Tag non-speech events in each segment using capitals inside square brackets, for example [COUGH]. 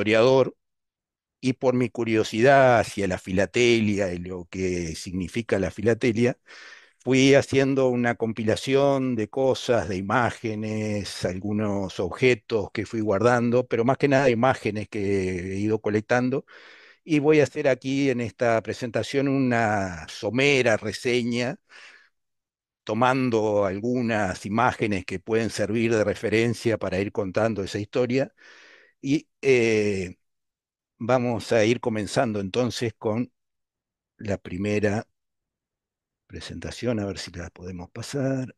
historiador y por mi curiosidad hacia la filatelia y lo que significa la filatelia, fui haciendo una compilación de cosas, de imágenes, algunos objetos que fui guardando, pero más que nada imágenes que he ido colectando. Y voy a hacer aquí en esta presentación una somera reseña, tomando algunas imágenes que pueden servir de referencia para ir contando esa historia y eh, vamos a ir comenzando entonces con la primera presentación, a ver si la podemos pasar.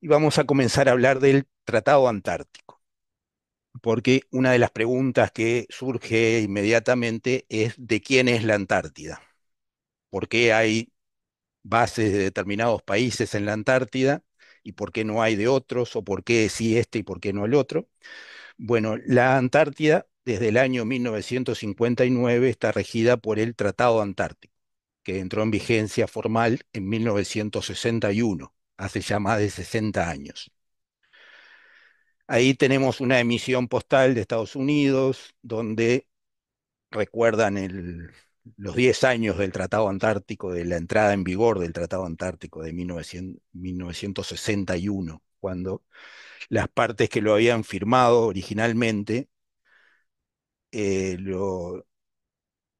Y vamos a comenzar a hablar del Tratado Antártico, porque una de las preguntas que surge inmediatamente es de quién es la Antártida, por qué hay bases de determinados países en la Antártida y por qué no hay de otros, o por qué sí este y por qué no el otro. Bueno, la Antártida desde el año 1959 está regida por el Tratado Antártico, que entró en vigencia formal en 1961, hace ya más de 60 años. Ahí tenemos una emisión postal de Estados Unidos donde recuerdan el, los 10 años del Tratado Antártico, de la entrada en vigor del Tratado Antártico de 1961, cuando las partes que lo habían firmado originalmente eh, lo,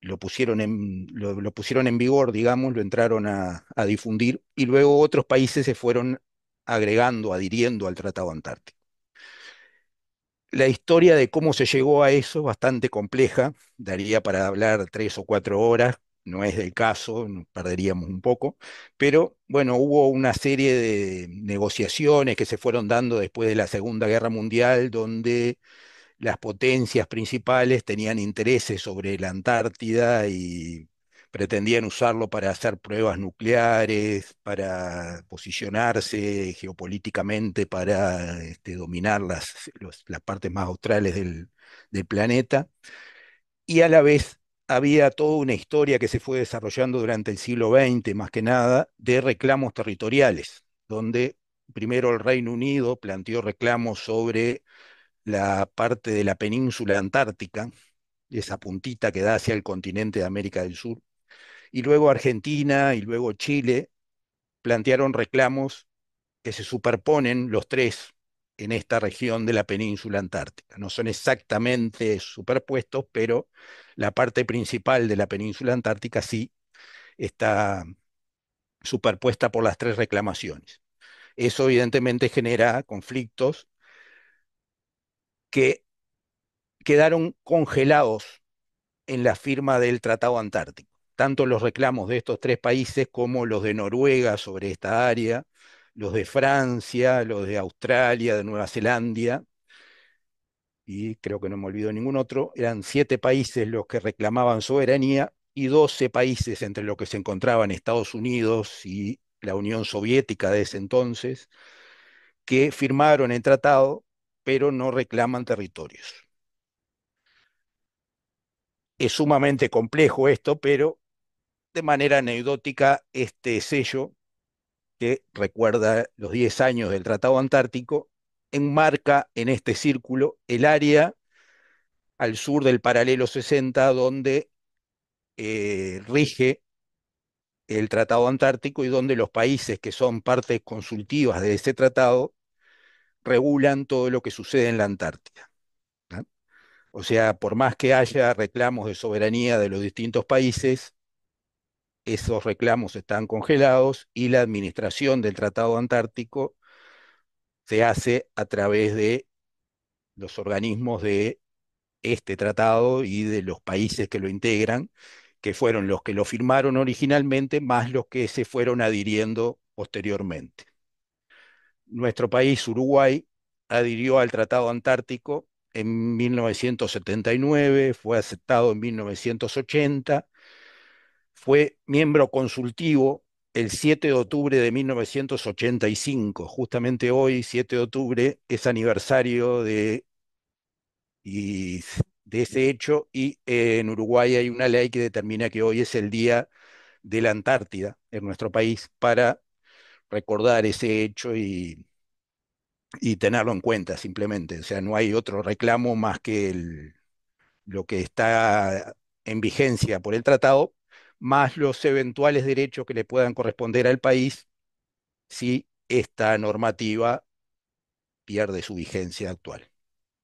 lo, pusieron en, lo, pusieron en vigor, digamos, lo entraron a difundir y luego otros países se fueron agregando, adhiriendo al Tratado Antártico. La historia de cómo se llegó a eso, bastante compleja, daría para hablar tres o cuatro horas, no es del caso, perderíamos un poco, pero bueno, hubo una serie de negociaciones que se fueron dando después de la Segunda Guerra Mundial, donde las potencias principales tenían intereses sobre la Antártida y pretendían usarlo para hacer pruebas nucleares, para posicionarse geopolíticamente, para este, dominar las, las, partes más australes del, del planeta. Y a la vez había toda una historia que se fue desarrollando durante el siglo XX, más que nada, de reclamos territoriales, donde primero el Reino Unido planteó reclamos sobre la parte de la península antártica, esa puntita que da hacia el continente de América del Sur, y luego Argentina y luego Chile plantearon reclamos que se superponen los tres en esta región de la península antártica. No son exactamente superpuestos, pero la parte principal de la península antártica sí está superpuesta por las tres reclamaciones. Eso evidentemente genera conflictos que quedaron congelados en la firma del Tratado Antártico tanto los reclamos de estos tres países como los de Noruega sobre esta área, los de Francia, los de Australia, de Nueva Zelanda, y creo que no me olvido ningún otro, eran siete países los que reclamaban soberanía y doce países entre los que se encontraban Estados Unidos y la Unión Soviética de ese entonces, que firmaron el tratado, pero no reclaman territorios. Es sumamente complejo esto, pero de manera anecdótica este sello que recuerda los 10 años del Tratado Antártico, enmarca en este círculo el área al sur del paralelo 60 donde eh, rige el Tratado Antártico y donde los países que son partes consultivas de ese tratado regulan todo lo que sucede en la Antártida. O sea, por más que haya reclamos de soberanía de los distintos países, esos reclamos están congelados y la administración del Tratado Antártico se hace a través de los organismos de este tratado y de los países que lo integran, que fueron los que lo firmaron originalmente, más los que se fueron adhiriendo posteriormente. Nuestro país, Uruguay, adhirió al Tratado Antártico en 1979, fue aceptado en 1980 fue miembro consultivo el 7 de octubre de 1985. Justamente hoy, 7 de octubre, es aniversario de, ese hecho y eh, en Uruguay hay una ley que determina que hoy es el Día de la Antártida en nuestro país para recordar ese hecho y, tenerlo en cuenta simplemente. O sea, no hay otro reclamo más que el, lo que está en vigencia por el tratado, más los eventuales derechos que le puedan corresponder al país si esta normativa pierde su vigencia actual.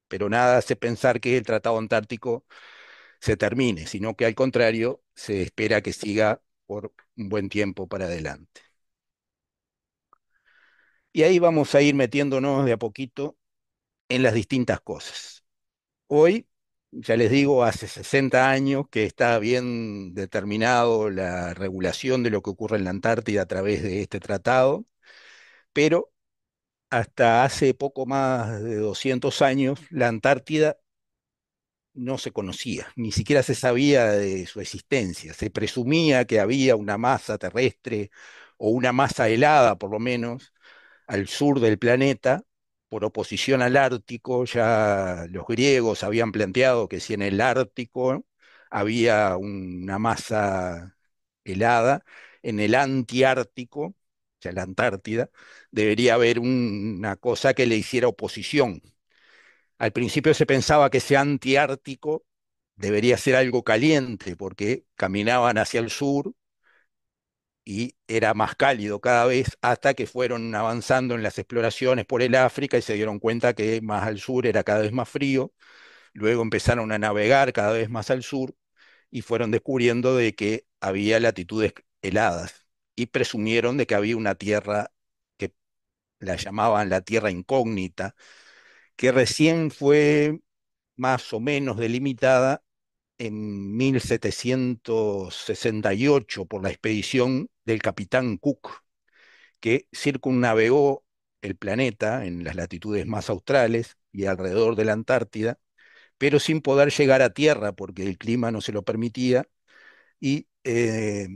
Pero nada hace pensar que el Tratado Antártico se termine, sino que al contrario se espera que siga por un buen tiempo para adelante. Y ahí vamos a ir metiéndonos de a poquito en las distintas cosas. Hoy ya les digo, hace 60 años que está bien determinado la regulación de lo que ocurre en la Antártida a través de este tratado, pero hasta hace poco más de 200 años la Antártida no se conocía, ni siquiera se sabía de su existencia, se presumía que había una masa terrestre o una masa helada por lo menos al sur del planeta, por oposición al Ártico, ya los griegos habían planteado que si en el Ártico había una masa helada, en el antiártico, o sea, la Antártida, debería haber una cosa que le hiciera oposición. Al principio se pensaba que ese antiártico debería ser algo caliente, porque caminaban hacia el sur y era más cálido cada vez hasta que fueron avanzando en las exploraciones por el África y se dieron cuenta que más al sur era cada vez más frío, luego empezaron a navegar cada vez más al sur y fueron descubriendo de que había latitudes heladas y presumieron de que había una tierra que la llamaban la tierra incógnita, que recién fue más o menos delimitada en 1768 por la expedición del capitán Cook, que circunnavegó el planeta en las latitudes más australes y alrededor de la Antártida, pero sin poder llegar a tierra porque el clima no se lo permitía. Y eh,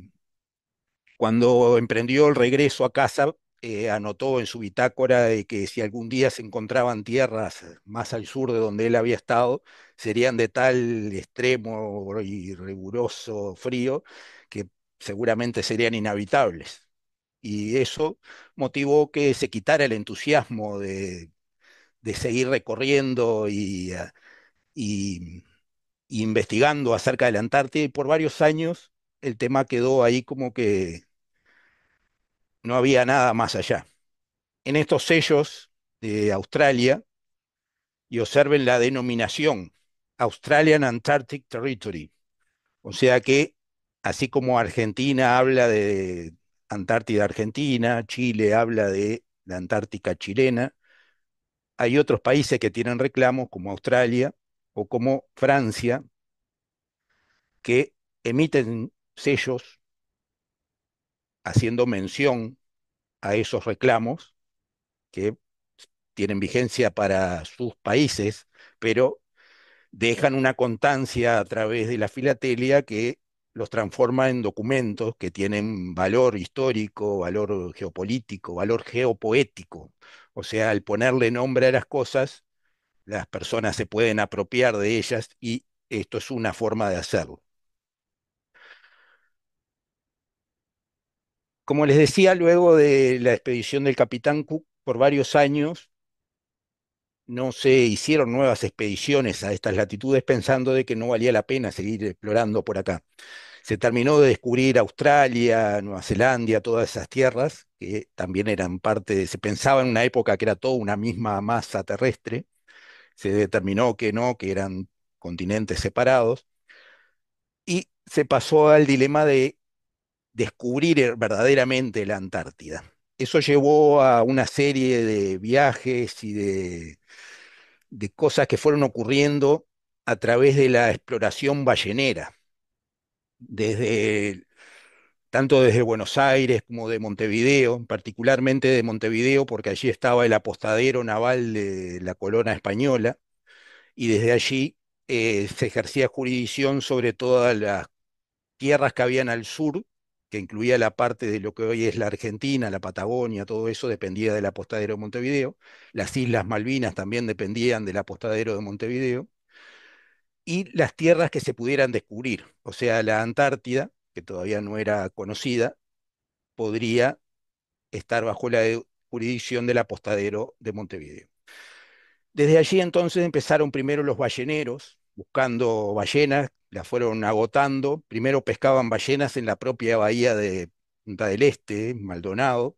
cuando emprendió el regreso a casa, eh, anotó en su bitácora de que si algún día se encontraban tierras más al sur de donde él había estado, serían de tal extremo y riguroso frío seguramente serían inhabitables. Y eso motivó que se quitara el entusiasmo de, de seguir recorriendo y, y, investigando acerca de la Antártida. Y por varios años el tema quedó ahí como que no había nada más allá. En estos sellos de Australia, y observen la denominación, Australian Antarctic Territory. O sea que así como Argentina habla de Antártida Argentina, Chile habla de la Antártica chilena, hay otros países que tienen reclamos como Australia o como Francia que emiten sellos haciendo mención a esos reclamos que tienen vigencia para sus países, pero dejan una constancia a través de la filatelia que los transforma en documentos que tienen valor histórico, valor geopolítico, valor geopoético. O sea, al ponerle nombre a las cosas, las personas se pueden apropiar de ellas y esto es una forma de hacerlo. Como les decía, luego de la expedición del capitán Cook, por varios años no se hicieron nuevas expediciones a estas latitudes pensando de que no valía la pena seguir explorando por acá. Se terminó de descubrir Australia, Nueva Zelanda, todas esas tierras que también eran parte, se pensaba en una época que era toda una misma masa terrestre, se determinó que no, que eran continentes separados, y se pasó al dilema de descubrir eh, verdaderamente la Antártida. Eso llevó a una serie de viajes y de, de cosas que fueron ocurriendo a través de la exploración ballenera desde tanto desde Buenos Aires como de Montevideo, particularmente de Montevideo, porque allí estaba el apostadero naval de la colona española, y desde allí eh, se ejercía jurisdicción sobre todas las tierras que habían al sur, que incluía la parte de lo que hoy es la Argentina, la Patagonia, todo eso dependía del apostadero de Montevideo, las Islas Malvinas también dependían del apostadero de Montevideo, y las tierras que se pudieran descubrir. O sea, la Antártida, que todavía no era conocida, podría estar bajo la jurisdicción del apostadero de Montevideo. Desde allí entonces empezaron primero los balleneros, buscando ballenas, las fueron agotando. Primero pescaban ballenas en la propia bahía de Punta del Este, Maldonado,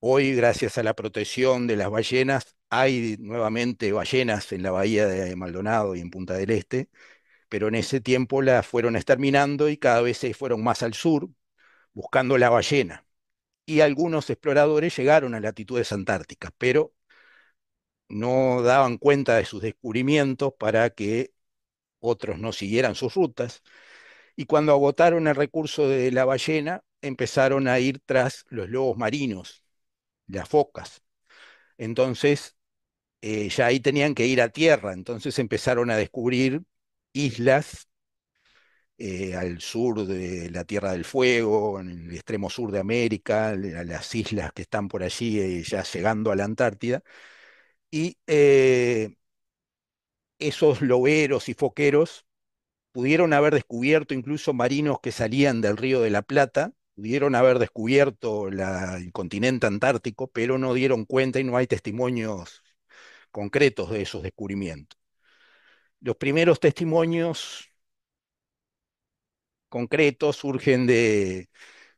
Hoy, gracias a la protección de las ballenas, hay nuevamente ballenas en la bahía de Maldonado y en Punta del Este, pero en ese tiempo las fueron exterminando y cada vez se fueron más al sur buscando la ballena. Y algunos exploradores llegaron a latitudes antárticas, pero no daban cuenta de sus descubrimientos para que otros no siguieran sus rutas. Y cuando agotaron el recurso de la ballena, empezaron a ir tras los lobos marinos, las focas. Entonces, eh, ya ahí tenían que ir a tierra, entonces empezaron a descubrir islas eh, al sur de la Tierra del Fuego, en el extremo sur de América, las islas que están por allí eh, ya llegando a la Antártida, y esos loberos y foqueros pudieron haber descubierto incluso marinos que salían del río de la Plata pudieron haber descubierto el continente antártico, pero no dieron cuenta y no hay testimonios concretos de esos descubrimientos. Los primeros testimonios concretos surgen de,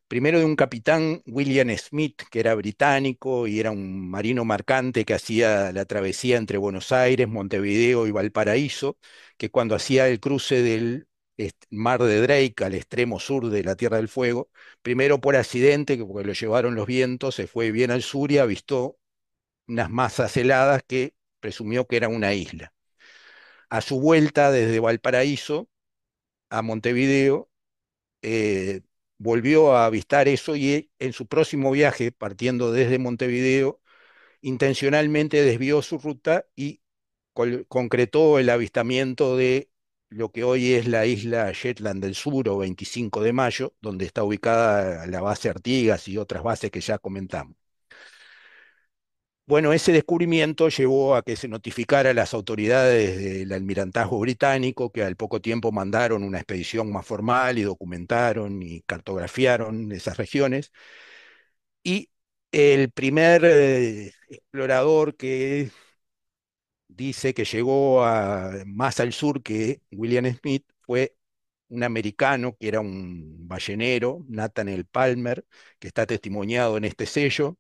primero de un capitán, William Smith, que era británico y era un marino marcante que hacía la travesía entre Buenos Aires, Montevideo y Valparaíso, que cuando hacía el cruce del mar de Drake, al extremo sur de la Tierra del Fuego, primero por accidente, que porque lo llevaron los vientos, se fue bien al sur y avistó unas masas heladas que presumió que era una isla. A su vuelta desde Valparaíso a Montevideo, eh, volvió a avistar eso y en su próximo viaje, partiendo desde Montevideo, intencionalmente desvió su ruta y concretó el avistamiento de lo que hoy es la isla Shetland del Sur o 25 de Mayo, donde está ubicada la base Artigas y otras bases que ya comentamos. Bueno, ese descubrimiento llevó a que se notificara a las autoridades del almirantazgo británico, que al poco tiempo mandaron una expedición más formal y documentaron y cartografiaron esas regiones. Y el primer eh, explorador que dice que llegó más al sur que William Smith, fue un americano que era un ballenero, Nathaniel Palmer, que está testimoniado en este sello,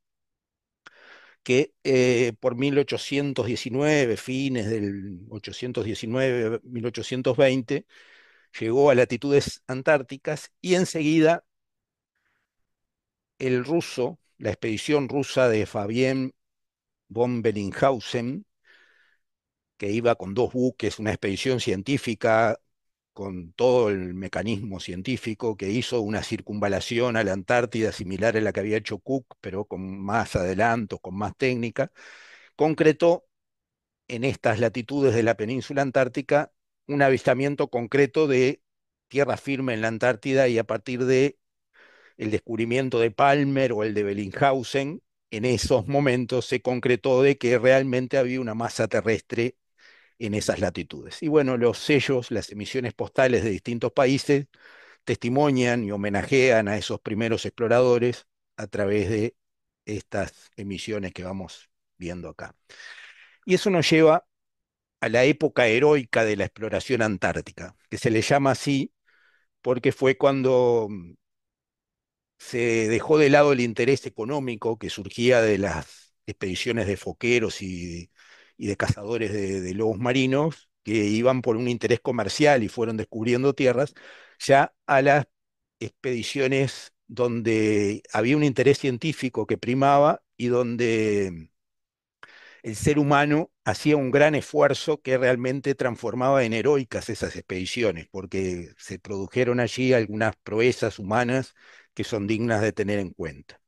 que eh, por 1819, fines del 1819 1820, llegó a latitudes antárticas y enseguida el ruso, la expedición rusa de Fabien von Bellinghausen, que iba con dos buques, una expedición científica con todo el mecanismo científico que hizo una circunvalación a la Antártida similar a la que había hecho Cook, pero con más adelanto, con más técnica, concretó en estas latitudes de la península antártica un avistamiento concreto de tierra firme en la Antártida y a partir de el descubrimiento de Palmer o el de Bellinghausen, en esos momentos se concretó de que realmente había una masa terrestre en esas latitudes. Y bueno, los sellos, las emisiones postales de distintos países testimonian y homenajean a esos primeros exploradores a través de estas emisiones que vamos viendo acá. Y eso nos lleva a la época heroica de la exploración antártica, que se le llama así porque fue cuando mm, se dejó de lado el interés económico que surgía de las expediciones de foqueros y y de cazadores de, lobos marinos que iban por un interés comercial y fueron descubriendo tierras, ya a las expediciones donde había un interés científico que primaba y donde el ser humano hacía un gran esfuerzo que realmente transformaba en heroicas esas expediciones, porque se produjeron allí algunas proezas humanas que son dignas de tener en cuenta.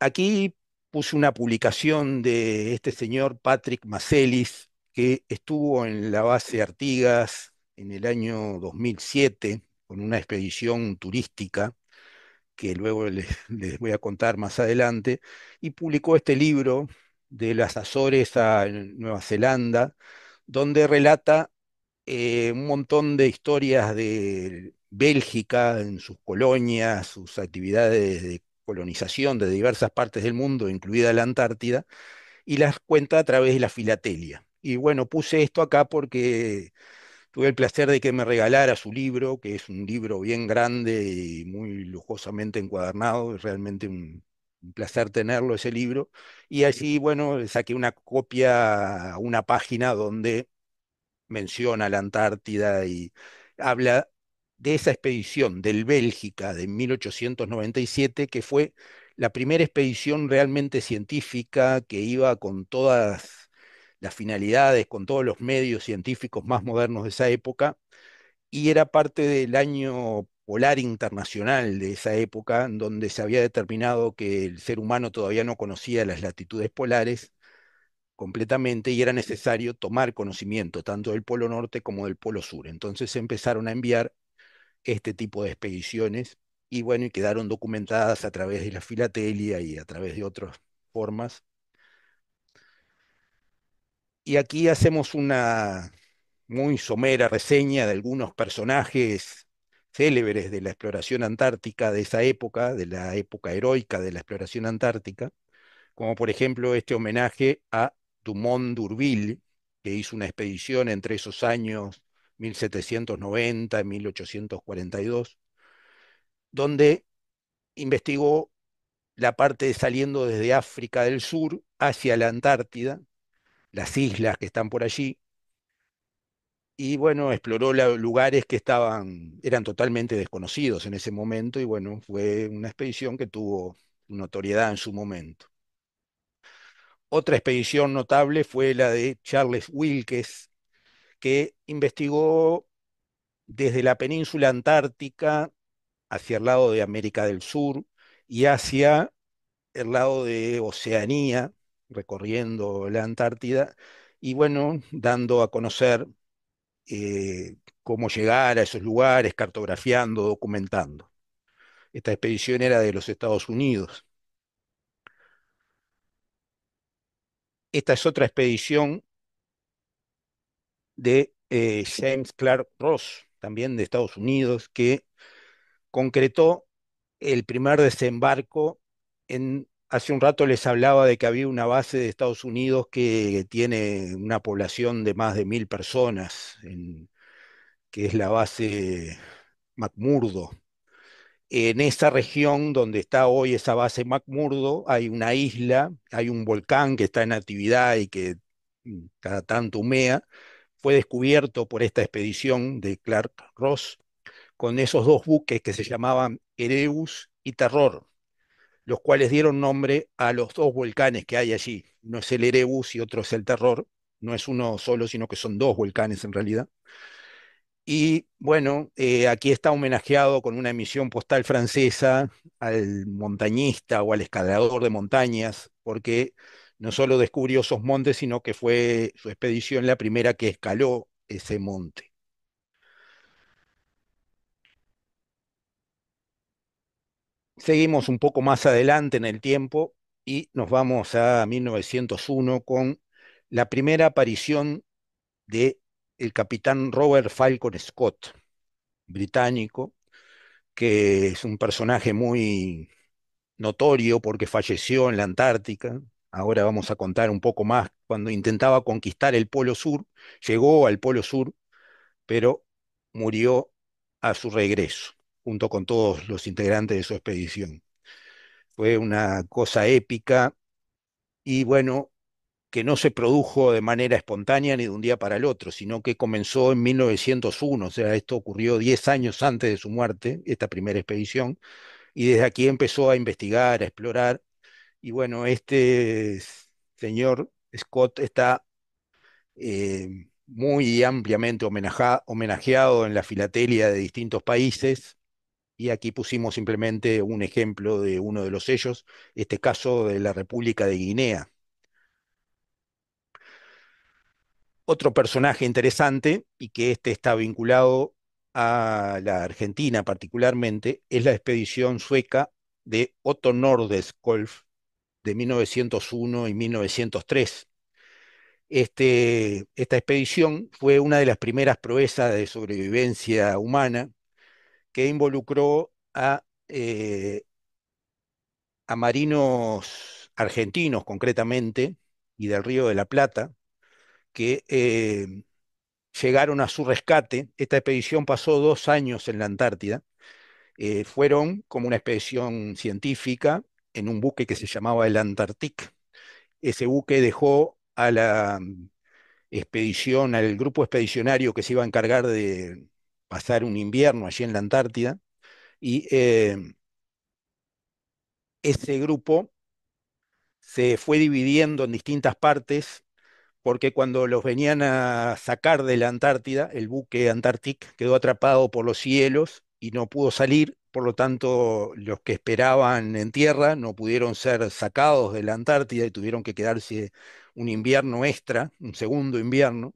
Aquí puse una publicación de este señor Patrick Macelis, que estuvo en la base Artigas en el año 2007 con una expedición turística que luego les, voy a contar más adelante, y publicó este libro de las Azores a Nueva Zelanda, donde relata eh, un montón de historias de Bélgica, en sus colonias, sus actividades de colonización de diversas partes del mundo, incluida la Antártida, y las cuenta a través de la filatelia. Y bueno, puse esto acá porque tuve el placer de que me regalara su libro, que es un libro bien grande y muy lujosamente encuadernado, es realmente un, placer tenerlo ese libro. Y así, bueno, saqué una copia, una página donde menciona la Antártida y habla de esa expedición del Bélgica de 1897, que fue la primera expedición realmente científica que iba con todas las finalidades, con todos los medios científicos más modernos de esa época, y era parte del año polar internacional de esa época, en donde se había determinado que el ser humano todavía no conocía las latitudes polares completamente y era necesario tomar conocimiento tanto del Polo Norte como del Polo Sur. Entonces se empezaron a enviar este tipo de expediciones y bueno, y quedaron documentadas a través de la filatelia y a través de otras formas. Y aquí hacemos una muy somera reseña de algunos personajes célebres de la exploración antártica de esa época, de la época heroica de la exploración antártica, como por ejemplo este homenaje a Dumont d'Urville, que hizo una expedición entre esos años 1790, 1842, donde investigó la parte saliendo desde África del Sur hacia la Antártida, las islas que están por allí, y bueno, exploró lugares que estaban, eran totalmente desconocidos en ese momento, y bueno, fue una expedición que tuvo notoriedad en su momento. Otra expedición notable fue la de Charles Wilkes, que investigó desde la península antártica hacia el lado de América del Sur y hacia el lado de Oceanía, recorriendo la Antártida, y bueno, dando a conocer eh, cómo llegar a esos lugares, cartografiando, documentando. Esta expedición era de los Estados Unidos. Esta es otra expedición de eh, James Clark Ross, también de Estados Unidos, que concretó el primer desembarco Hace un rato les hablaba de que había una base de Estados Unidos que tiene una población de más de mil personas, que es la base McMurdo, en esa región donde está hoy esa base McMurdo, hay una isla, hay un volcán que está en actividad y que mm, cada tanto humea, fue descubierto por esta expedición de Clark Ross con esos dos buques que se llamaban Erebus y Terror, los cuales dieron nombre a los dos volcanes que hay allí. Uno es el Erebus y otro es el Terror, no es uno solo, sino que son dos volcanes en realidad. Y bueno, eh, aquí está homenajeado con una emisión postal francesa al montañista o al escalador de montañas, porque no solo descubrió esos montes, sino que fue su expedición la primera que escaló ese monte. Seguimos un poco más adelante en el tiempo y nos vamos a 1901 con la primera aparición de el capitán Robert Falcon Scott, británico, que es un personaje muy notorio porque falleció en la Antártica, ahora vamos a contar un poco más, cuando intentaba conquistar el Polo Sur, llegó al Polo Sur, pero murió a su regreso, junto con todos los integrantes de su expedición. Fue una cosa épica y bueno, que no se produjo de manera espontánea ni de un día para el otro, sino que comenzó en 1901, o sea, esto ocurrió 10 años antes de su muerte, esta primera expedición, y desde aquí empezó a investigar, a explorar, y bueno, este señor Scott está eh, muy ampliamente homenajeado en la filatelia de distintos países. Y aquí pusimos simplemente un ejemplo de uno de los sellos, este caso de la República de Guinea. Otro personaje interesante y que este está vinculado a la Argentina particularmente es la expedición sueca de Otto Nordeskolf de 1901 y 1903. Este, esta expedición fue una de las primeras proezas de sobrevivencia humana que involucró a, eh, a marinos argentinos concretamente y del Río de la Plata, que eh, llegaron a su rescate. Esta expedición pasó dos años en la Antártida. Eh, fueron como una expedición científica en un buque que se llamaba el Antarctic. Ese buque dejó a la mm, expedición, al grupo expedicionario que se iba a encargar de pasar un invierno allí en la Antártida, y em, ese grupo se fue dividiendo en distintas partes, porque cuando los venían a sacar de la Antártida, el buque Antarctic quedó atrapado por los cielos, y no pudo salir, por lo tanto los que esperaban en tierra no pudieron ser sacados de la Antártida y tuvieron que quedarse un invierno extra, un segundo invierno,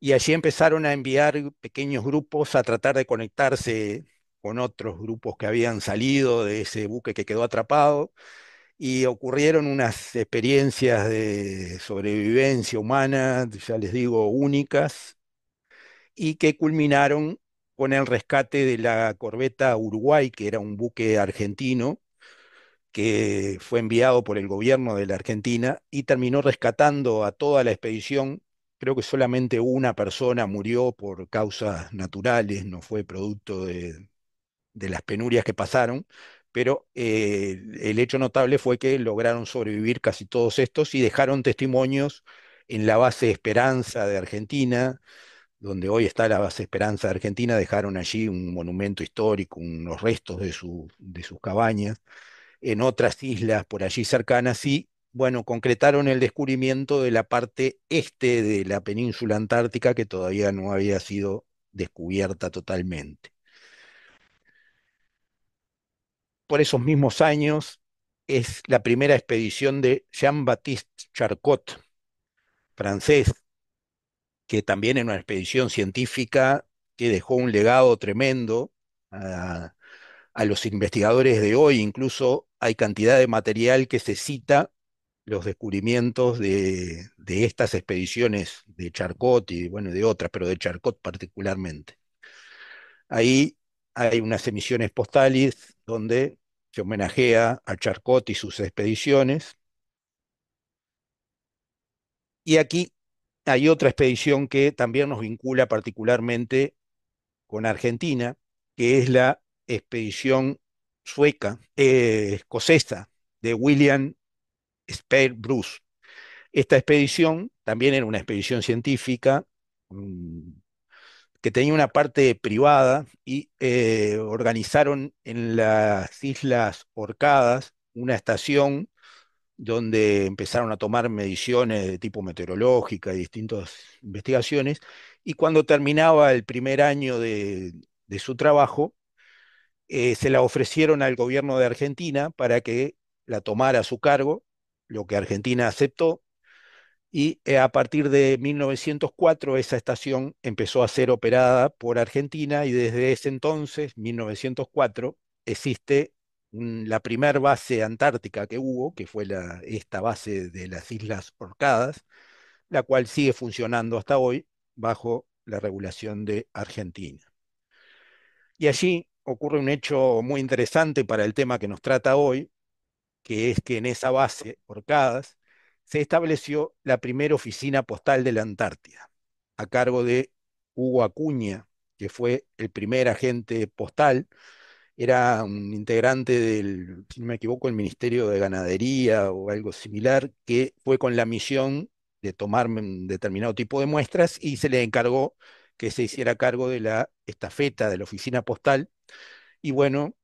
y allí empezaron a enviar pequeños grupos a tratar de conectarse con otros grupos que habían salido de ese buque que quedó atrapado y ocurrieron unas experiencias de sobrevivencia humana, ya les digo, únicas, y que culminaron con el rescate de la corbeta Uruguay, que era un buque argentino, que fue enviado por el gobierno de la Argentina y terminó rescatando a toda la expedición. Creo que solamente una persona murió por causas naturales, no fue producto de, las penurias que pasaron, pero eh, el hecho notable fue que lograron sobrevivir casi todos estos y dejaron testimonios en la base Esperanza de Argentina, donde hoy está la base Esperanza de Argentina, dejaron allí un monumento histórico, unos restos de, de sus cabañas, en otras islas por allí cercanas, y bueno, concretaron el descubrimiento de la parte este de la península antártica que todavía no había sido descubierta totalmente. Por esos mismos años es la primera expedición de Jean-Baptiste Charcot, francés, que también en una expedición científica que dejó un legado tremendo a, los investigadores de hoy. Incluso hay cantidad de material que se cita los descubrimientos de, de, estas expediciones de Charcot y bueno, de otras, pero de Charcot particularmente. Ahí hay unas emisiones postales donde se homenajea a Charcot y sus expediciones. Y aquí hay otra expedición que también nos vincula particularmente con Argentina, que es la expedición sueca, eh, escocesa, de William Spear Bruce. Esta expedición también era una expedición científica mm, que tenía una parte privada y eh, organizaron en las Islas Orcadas una estación donde empezaron a tomar mediciones de tipo meteorológica y distintas investigaciones, y cuando terminaba el primer año de, su trabajo, eh, se la ofrecieron al gobierno de Argentina para que la tomara a su cargo, lo que Argentina aceptó, y eh, a partir de 1904 esa estación empezó a ser operada por Argentina y desde ese entonces, 1904, existe la primer base antártica que hubo, que fue esta base de las Islas Orcadas, la cual sigue funcionando hasta hoy bajo la regulación de Argentina. Y allí ocurre un hecho muy interesante para el tema que nos trata hoy, que es que en esa base, Orcadas, se estableció la primera oficina postal de la Antártida, a cargo de Hugo Acuña, que fue el primer agente postal era un integrante del, si no me equivoco, el Ministerio de Ganadería o algo similar, que fue con la misión de tomar determinado tipo de muestras y se le encargó que se hiciera cargo de la estafeta de la oficina postal. Y bueno,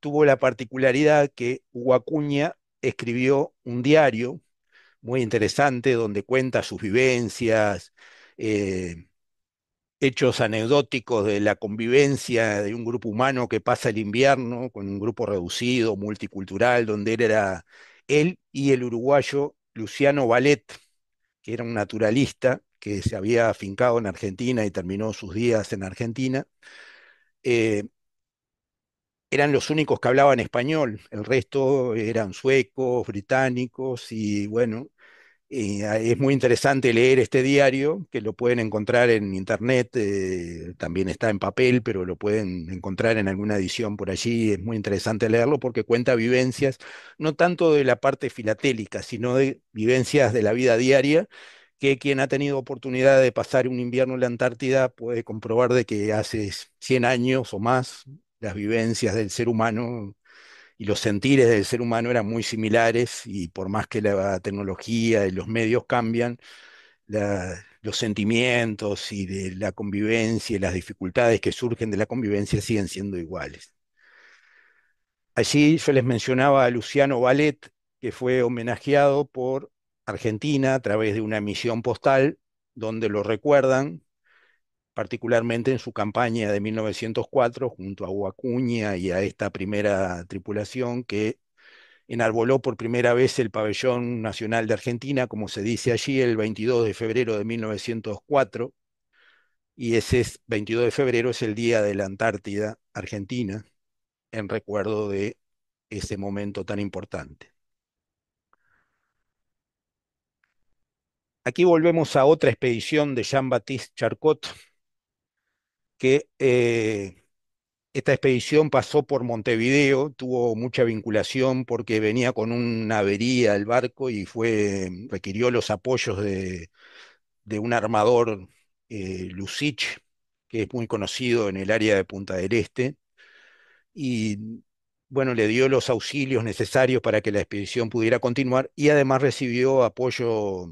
tuvo la particularidad que Huacuña escribió un diario muy interesante donde cuenta sus vivencias, eh, hechos anecdóticos de la convivencia de un grupo humano que pasa el invierno con un grupo reducido, multicultural, donde él era él y el uruguayo Luciano Valet, que era un naturalista que se había afincado en Argentina y terminó sus días en Argentina. Eh, eran los únicos que hablaban español, el resto eran suecos, británicos y bueno, Ah, es muy interesante leer este diario, que lo pueden encontrar en internet, eh, también está en papel, pero lo pueden encontrar en alguna edición por allí. Es muy interesante leerlo porque cuenta vivencias, no tanto de la parte filatélica, sino de vivencias de la vida diaria, que quien ha tenido oportunidad de pasar un invierno en la Antártida puede comprobar de que hace 100 años o más las vivencias del ser humano y los sentires del ser humano eran muy similares y por más que la tecnología y los medios cambian, los sentimientos y de la convivencia y las dificultades que surgen de la convivencia siguen siendo iguales. Allí yo les mencionaba a Luciano Valet, que fue homenajeado por Argentina a través de una emisión postal donde lo recuerdan particularmente en su campaña de 1904 junto a Huacuña y a esta primera tripulación que enarboló por primera vez el pabellón nacional de Argentina, como se dice allí, el 22 de febrero de 1904, y ese 22 de febrero es el Día de la Antártida Argentina, en recuerdo de ese momento tan importante. Aquí volvemos a otra expedición de Jean-Baptiste Charcot, que eh, esta expedición pasó por Montevideo, tuvo mucha vinculación porque venía con una avería el barco y fue, requirió los apoyos de, un armador, eh, Lucich, que es muy conocido en el área de Punta del Este, y bueno, le dio los auxilios necesarios para que la expedición pudiera continuar y además recibió apoyo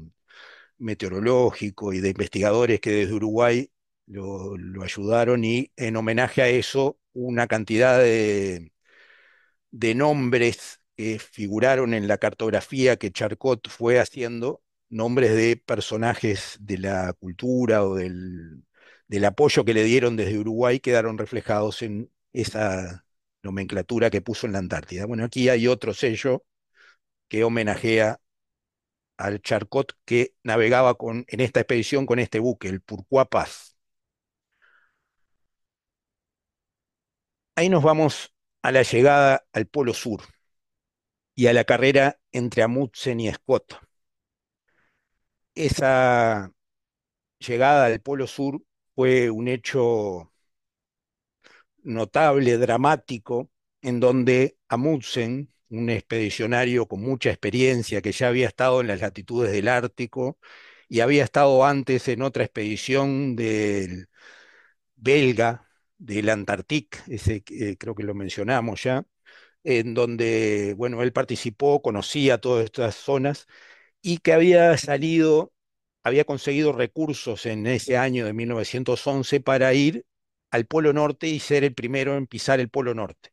meteorológico y de investigadores que desde Uruguay lo, ayudaron y en homenaje a eso, una cantidad de, nombres que figuraron en la cartografía que Charcot fue haciendo, nombres de personajes de la cultura o del, apoyo que le dieron desde Uruguay, quedaron reflejados en esa nomenclatura que puso en la Antártida. Bueno, aquí hay otro sello que homenajea al Charcot que navegaba con, en esta expedición con este buque, el Paz. Ahí nos vamos a la llegada al Polo Sur y a la carrera entre Amundsen y Scott. Esa llegada al Polo Sur fue un hecho notable, dramático, en donde Amundsen, un expedicionario con mucha experiencia que ya había estado en las latitudes del Ártico y había estado antes en otra expedición del belga del Antarctic, ese eh, creo que lo mencionamos ya, en donde, bueno, él participó, conocía todas estas zonas y que había salido, había conseguido recursos en ese año de 1911 para ir al Polo Norte y ser el primero en pisar el Polo Norte.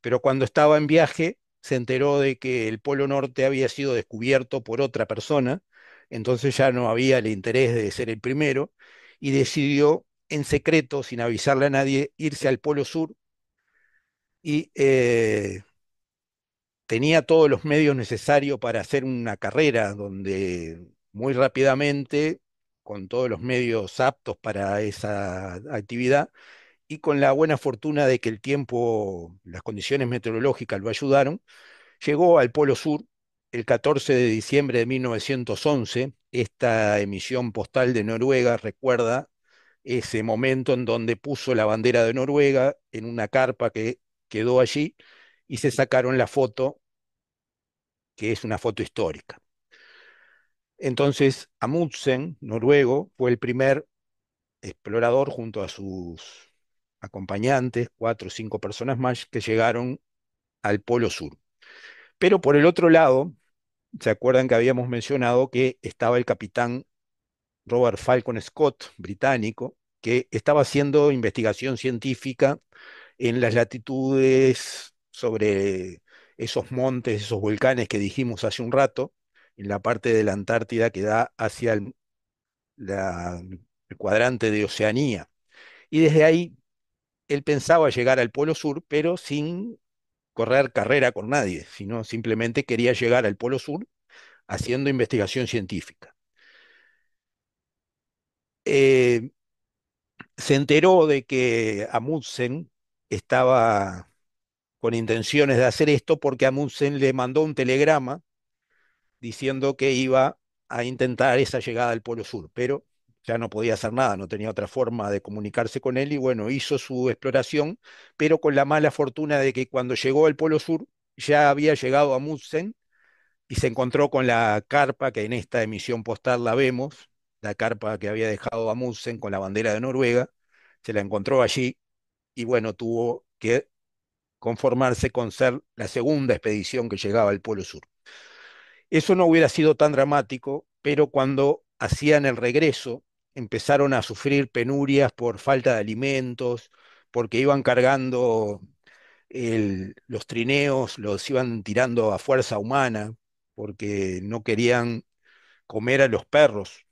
Pero cuando estaba en viaje, se enteró de que el Polo Norte había sido descubierto por otra persona, entonces ya no había el interés de ser el primero y decidió en secreto, sin avisarle a nadie, irse al Polo Sur y eh, tenía todos los medios necesarios para hacer una carrera donde muy rápidamente, con todos los medios aptos para esa actividad, y con la buena fortuna de que el tiempo, las condiciones meteorológicas lo ayudaron, llegó al Polo Sur el 14 de diciembre de 1911. Esta emisión postal de Noruega recuerda ese momento en donde puso la bandera de Noruega en una carpa que quedó allí y se sacaron la foto, que es una foto histórica. Entonces, Amundsen, noruego, fue el primer explorador junto a sus acompañantes, cuatro o cinco personas más, que llegaron al Polo Sur. Pero por el otro lado, se acuerdan que habíamos mencionado que estaba el capitán Robert Falcon Scott, británico, que estaba haciendo investigación científica en las latitudes sobre esos montes, esos volcanes que dijimos hace un rato, en la parte de la Antártida que da hacia el, cuadrante de Oceanía. Y desde ahí él pensaba llegar al Polo Sur, pero sin correr carrera con nadie, sino simplemente quería llegar al Polo Sur haciendo investigación científica. Eh, se enteró de que Amundsen estaba con intenciones de hacer esto porque Amundsen le mandó un telegrama diciendo que iba a intentar esa llegada al Polo Sur, pero ya no podía hacer nada, no tenía otra forma de comunicarse con él y bueno, hizo su exploración, pero con la mala fortuna de que cuando llegó al Polo Sur ya había llegado a Amundsen y se encontró con la carpa, que en esta emisión postal la vemos, la carpa que había dejado Amundsen con la bandera de Noruega, se la encontró allí y bueno, tuvo que conformarse con ser la segunda expedición que llegaba al Polo Sur. Eso no hubiera sido tan dramático, pero cuando hacían el regreso empezaron a sufrir penurias por falta de alimentos, porque iban cargando los trineos, los iban tirando a fuerza humana, porque no querían comer a los perros,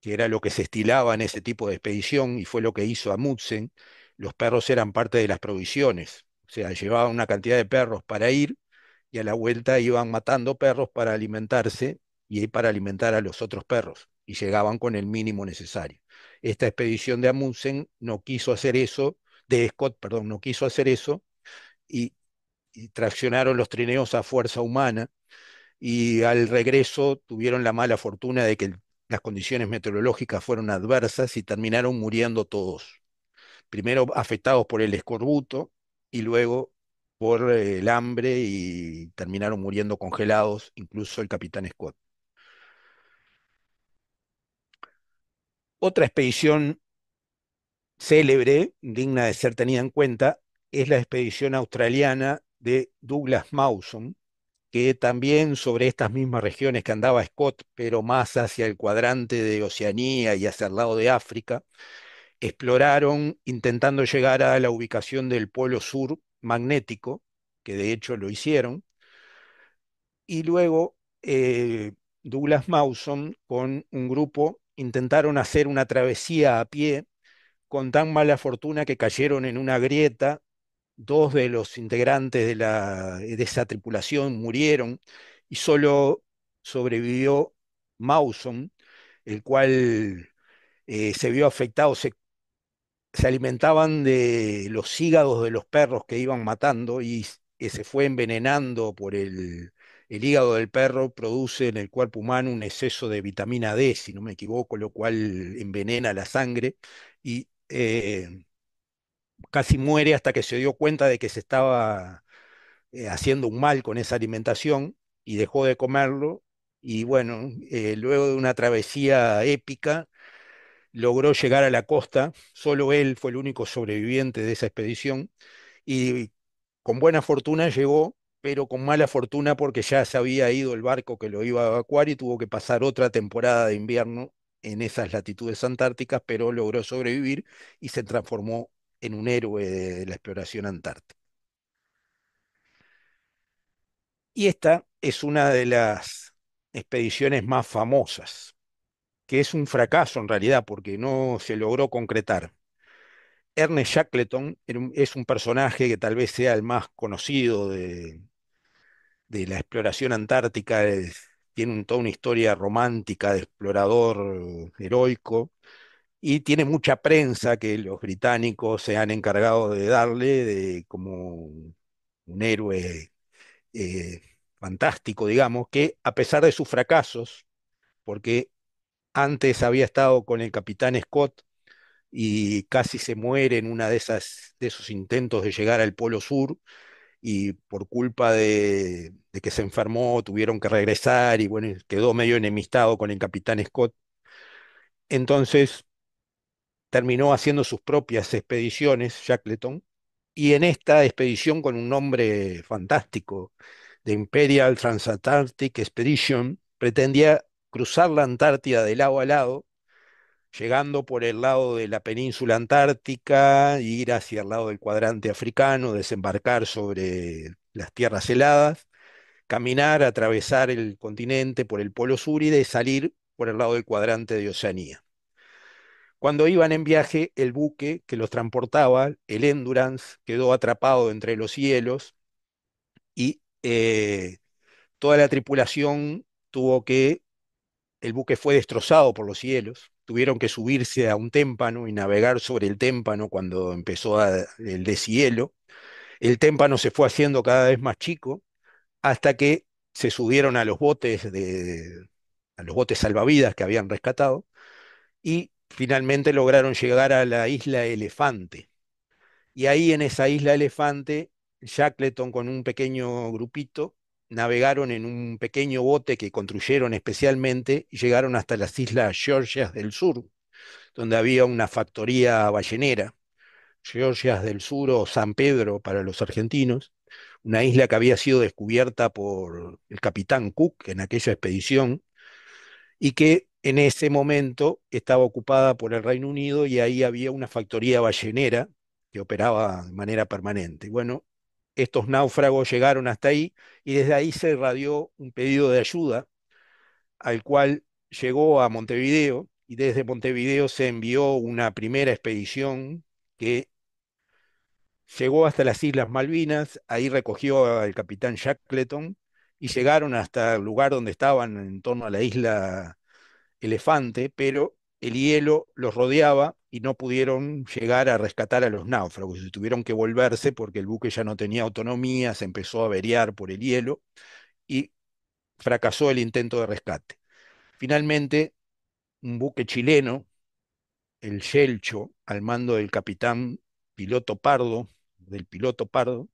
que era lo que se estilaba en ese tipo de expedición y fue lo que hizo Amundsen, los perros eran parte de las provisiones, o sea, llevaban una cantidad de perros para ir y a la vuelta iban matando perros para alimentarse y para alimentar a los otros perros y llegaban con el mínimo necesario. Esta expedición de Amundsen no quiso hacer eso, de Scott, perdón, no quiso hacer eso y, y traccionaron los trineos a fuerza humana y al regreso tuvieron la mala fortuna de que el las condiciones meteorológicas fueron adversas y terminaron muriendo todos. Primero afectados por el escorbuto y luego por eh, el hambre y terminaron muriendo congelados, incluso el capitán Scott. Otra expedición célebre, digna de ser tenida en cuenta, es la expedición australiana de Douglas Mawson, que también sobre estas mismas regiones que andaba Scott, pero más hacia el cuadrante de Oceanía y hacia el lado de África, exploraron intentando llegar a la ubicación del polo sur magnético, que de hecho lo hicieron, y luego eh, Douglas Mawson con un grupo intentaron hacer una travesía a pie con tan mala fortuna que cayeron en una grieta dos de los integrantes eh, de, esa tripulación murieron y solo sobrevivió Mawson, el cual eh, se vio afectado, se, alimentaban de los hígados de los perros que iban matando y, que eh, se fue envenenando por el, el hígado del perro, produce en el cuerpo humano un exceso de vitamina D, si no me equivoco, lo cual envenena la sangre y casi muere hasta que se dio cuenta de que se estaba eh, haciendo un mal con esa alimentación y dejó de comerlo. Y bueno, eh, luego de una travesía épica, logró llegar a la costa, solo él fue el único sobreviviente de esa expedición, y con buena fortuna llegó, pero con mala fortuna porque ya se había ido el barco que lo iba a evacuar y tuvo que pasar otra temporada de invierno en esas latitudes antárticas, pero logró sobrevivir y se transformó en un héroe de la exploración antártica. Y esta es una de las expediciones más famosas, que es un fracaso en realidad porque no se logró concretar. Ernest Shackleton es un personaje que tal vez sea el más conocido de, la exploración antártica, tiene toda una historia romántica de explorador eh, heroico, y tiene mucha prensa que los británicos se han encargado de darle de, como un héroe eh, fantástico, digamos, que a pesar de sus fracasos, porque antes había estado con el capitán Scott y casi se muere en una de esas de esos intentos de llegar al Polo Sur y por culpa de, de que se enfermó tuvieron que regresar y bueno, quedó medio enemistado con el capitán Scott. Entonces, terminó haciendo sus propias expediciones, Shackleton, y en esta expedición con un nombre fantástico, de Imperial Transantarctic Expedition, pretendía cruzar la Antártida de lado a lado, llegando por el lado de la península antártica, ir hacia el lado del cuadrante africano, desembarcar sobre las tierras heladas, caminar, atravesar el continente por el polo sur y salir por el lado del cuadrante de Oceanía. Cuando iban en viaje, el buque que los transportaba, el Endurance, quedó atrapado entre los hielos y eh, toda la tripulación tuvo que, el buque fue destrozado por los hielos, tuvieron que subirse a un témpano y navegar sobre el témpano cuando empezó el deshielo. El témpano se fue haciendo cada vez más chico hasta que se subieron a los botes de a los botes salvavidas que habían rescatado y finalmente lograron llegar a la isla Elefante. Y ahí en esa isla Elefante, Shackleton con un pequeño grupito navegaron en un pequeño bote que construyeron especialmente y llegaron hasta las islas Georgias del Sur, donde había una factoría ballenera, Georgias del Sur o San Pedro para los argentinos, una isla que había sido descubierta por el capitán Cook en aquella expedición y que en ese momento estaba ocupada por el Reino Unido y ahí había una factoría ballenera que operaba de manera permanente. Bueno, estos náufragos llegaron hasta ahí y desde ahí se radió un pedido de ayuda al cual llegó a Montevideo y desde Montevideo se envió una primera expedición que llegó hasta las Islas Malvinas, ahí recogió al capitán Shackleton y llegaron hasta el lugar donde estaban en torno a la isla elefante, pero el hielo los rodeaba y no pudieron llegar a rescatar a los náufragos. Y tuvieron que volverse porque el buque ya no tenía autonomía, se empezó a averiar por el hielo y fracasó el intento de rescate. Finalmente, un buque chileno, el Yelcho, al mando del capitán piloto Pardo, del piloto Pardo,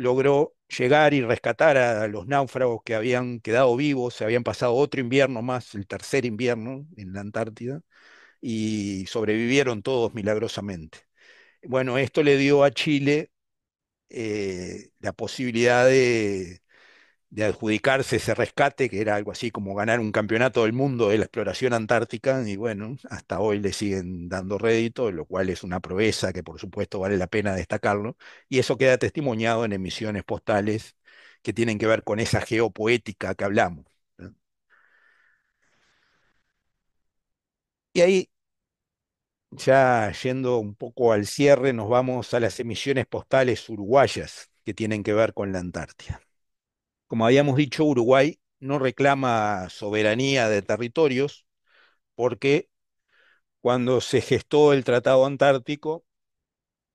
logró llegar y rescatar a los náufragos que habían quedado vivos, se habían pasado otro invierno más, el tercer invierno en la Antártida, y sobrevivieron todos milagrosamente. Bueno, esto le dio a Chile eh, la posibilidad de, de adjudicarse ese rescate, que era algo así como ganar un campeonato del mundo de la exploración antártica, y bueno, hasta hoy le siguen dando rédito, lo cual es una proeza que por supuesto vale la pena destacarlo, y eso queda testimoniado en emisiones postales que tienen que ver con esa geopoética que hablamos. Y ahí, ya yendo un poco al cierre, nos vamos a las emisiones postales uruguayas que tienen que ver con la Antártida. Como habíamos dicho, Uruguay no reclama soberanía de territorios porque cuando se gestó el Tratado Antártico,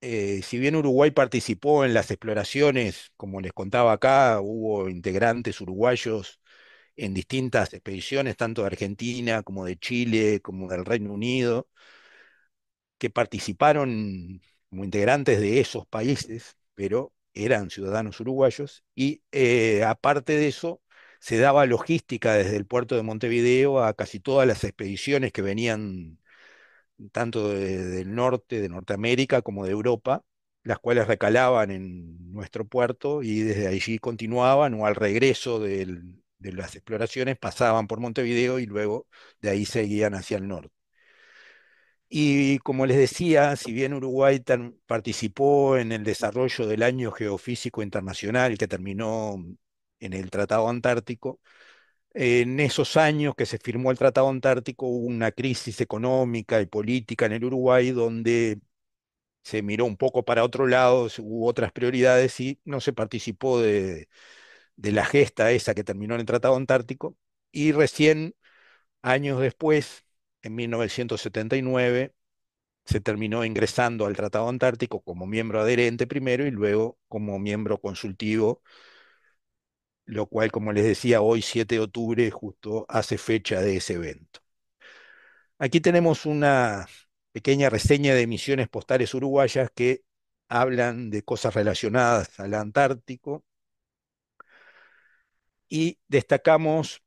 eh, si bien Uruguay participó en las exploraciones, como les contaba acá, hubo integrantes uruguayos en distintas expediciones, tanto de Argentina como de Chile, como del Reino Unido, que participaron como integrantes de esos países, pero eran ciudadanos uruguayos, y eh, aparte de eso, se daba logística desde el puerto de Montevideo a casi todas las expediciones que venían tanto del norte, de Norteamérica, como de Europa, las cuales recalaban en nuestro puerto y desde allí continuaban o al regreso de las exploraciones pasaban por Montevideo y luego de ahí seguían hacia el norte. Y como les decía, si bien Uruguay participó en el desarrollo del Año Geofísico Internacional que terminó en el Tratado Antártico, en esos años que se firmó el Tratado Antártico hubo una crisis económica y política en el Uruguay donde se miró un poco para otro lado, hubo otras prioridades y no se participó de la gesta esa que terminó en el Tratado Antártico. Y recién, años después, en 1979 se terminó ingresando al Tratado Antártico como miembro adherente primero y luego como miembro consultivo, lo cual, como les decía, hoy 7 de octubre justo hace fecha de ese evento. Aquí tenemos una pequeña reseña de misiones postales uruguayas que hablan de cosas relacionadas al Antártico y destacamos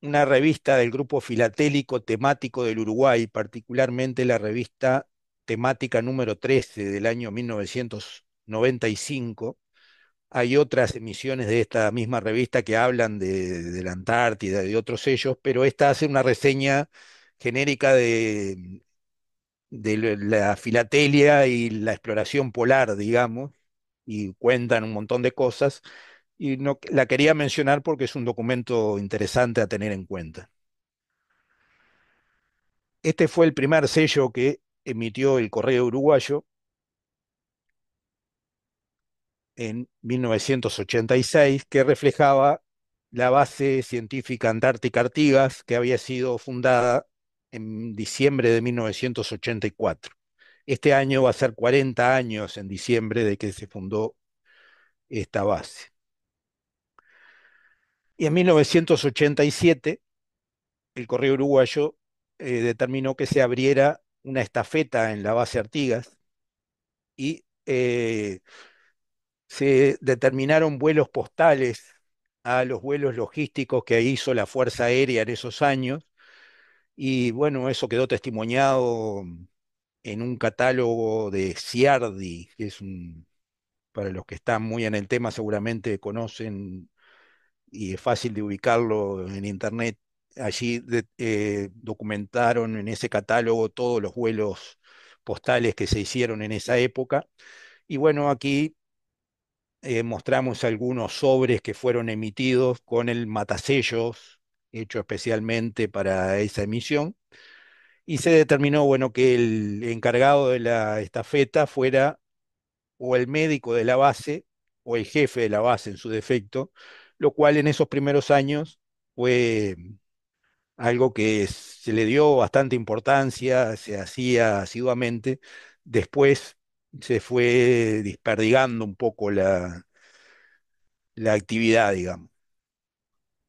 una revista del grupo filatélico temático del Uruguay, particularmente la revista temática número 13 del año 1995. Hay otras emisiones de esta misma revista que hablan de, la Antártida, de otros sellos, pero esta hace una reseña genérica de, de la filatelia y la exploración polar, digamos, y cuentan un montón de cosas y no, la quería mencionar porque es un documento interesante a tener en cuenta. Este fue el primer sello que emitió el Correo Uruguayo en 1986 que reflejaba la base científica Antártica Artigas que había sido fundada en diciembre de 1984. Este año va a ser 40 años en diciembre de que se fundó esta base. Y en 1987, el Correo Uruguayo eh, determinó que se abriera una estafeta en la base Artigas y eh, se determinaron vuelos postales a los vuelos logísticos que hizo la Fuerza Aérea en esos años. Y bueno, eso quedó testimoniado en un catálogo de Ciardi, que es un, para los que están muy en el tema seguramente conocen y es fácil de ubicarlo en Internet. Allí eh, documentaron en ese catálogo todos los vuelos postales que se hicieron en esa época. Y bueno, aquí eh, mostramos algunos sobres que fueron emitidos con el matasellos, hecho especialmente para esa emisión. Y se determinó, bueno, que el encargado de la estafeta fuera o el médico de la base o el jefe de la base en su defecto, lo cual en esos primeros años fue algo que se le dio bastante importancia, se hacía asiduamente. Después se fue desperdigando un poco la, la actividad, digamos.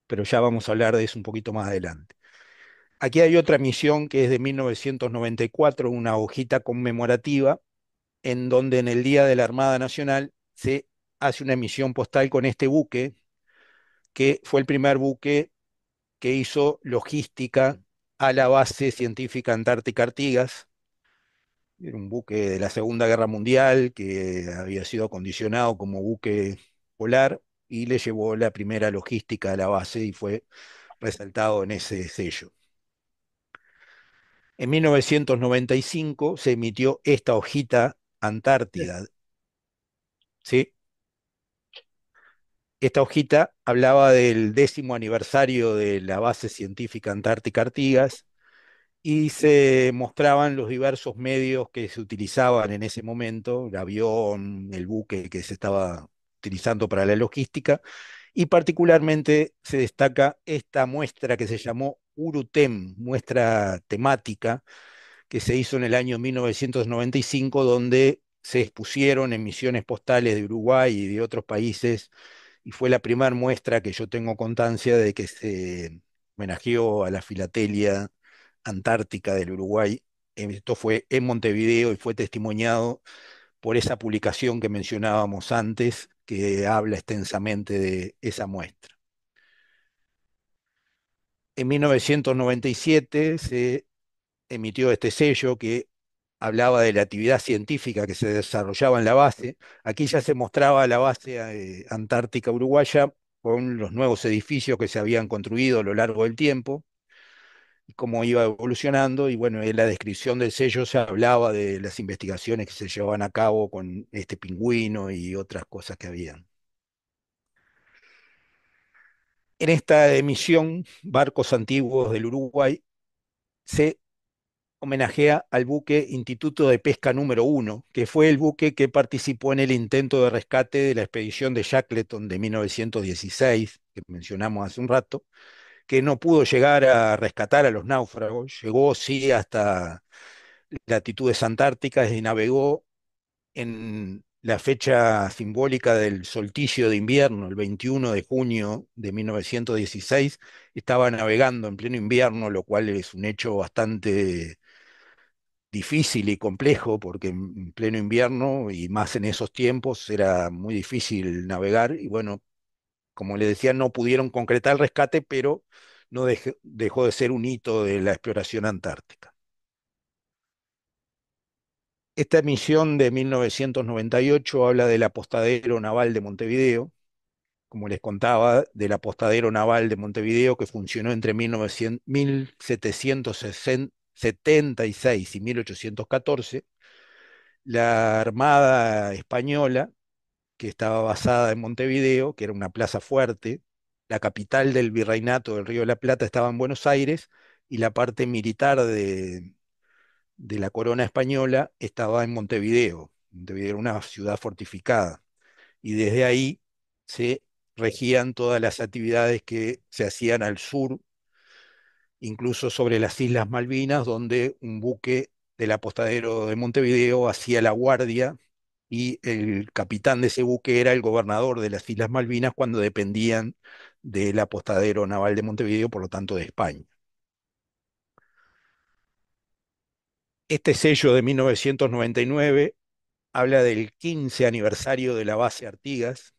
Pero ya vamos a hablar de eso un poquito más adelante. Aquí hay otra misión que es de 1994, una hojita conmemorativa, en donde en el Día de la Armada Nacional se hace una misión postal con este buque, que fue el primer buque que hizo logística a la base científica antártica Artigas. Era un buque de la Segunda Guerra Mundial que había sido acondicionado como buque polar y le llevó la primera logística a la base y fue resaltado en ese sello. En 1995 se emitió esta hojita Antártida. ¿Sí? Esta hojita hablaba del décimo aniversario de la base científica antártica Artigas y se mostraban los diversos medios que se utilizaban en ese momento, el avión, el buque que se estaba utilizando para la logística, y particularmente se destaca esta muestra que se llamó Urutem, muestra temática, que se hizo en el año 1995, donde se expusieron en misiones postales de Uruguay y de otros países y fue la primera muestra que yo tengo constancia de que se homenajeó a la filatelia antártica del Uruguay. Esto fue en Montevideo y fue testimoniado por esa publicación que mencionábamos antes, que habla extensamente de esa muestra. En 1997 se emitió este sello que hablaba de la actividad científica que se desarrollaba en la base. Aquí ya se mostraba la base eh, antártica uruguaya con los nuevos edificios que se habían construido a lo largo del tiempo y cómo iba evolucionando. Y bueno, en la descripción del sello se hablaba de las investigaciones que se llevaban a cabo con este pingüino y otras cosas que habían. En esta emisión, Barcos Antiguos del Uruguay, se homenajea al buque Instituto de Pesca número 1, que fue el buque que participó en el intento de rescate de la expedición de Shackleton de 1916, que mencionamos hace un rato, que no pudo llegar a rescatar a los náufragos, llegó sí hasta latitudes antárticas y navegó en la fecha simbólica del solsticio de invierno, el 21 de junio de 1916, estaba navegando en pleno invierno, lo cual es un hecho bastante difícil y complejo, porque en pleno invierno y más en esos tiempos era muy difícil navegar. Y bueno, como les decía, no pudieron concretar el rescate, pero no dejó, de ser un hito de la exploración antártica. Esta misión de 1998 habla del apostadero naval de Montevideo, como les contaba, del apostadero naval de Montevideo que funcionó entre 1760, 76 y 1814, la Armada Española, que estaba basada en Montevideo, que era una plaza fuerte, la capital del virreinato del Río de la Plata estaba en Buenos Aires y la parte militar de, de la corona española estaba en Montevideo. Montevideo era una ciudad fortificada y desde ahí se regían todas las actividades que se hacían al sur incluso sobre las Islas Malvinas, donde un buque del apostadero de Montevideo hacía la guardia y el capitán de ese buque era el gobernador de las Islas Malvinas cuando dependían del apostadero naval de Montevideo, por lo tanto de España. Este sello de 1999 habla del 15 aniversario de la base Artigas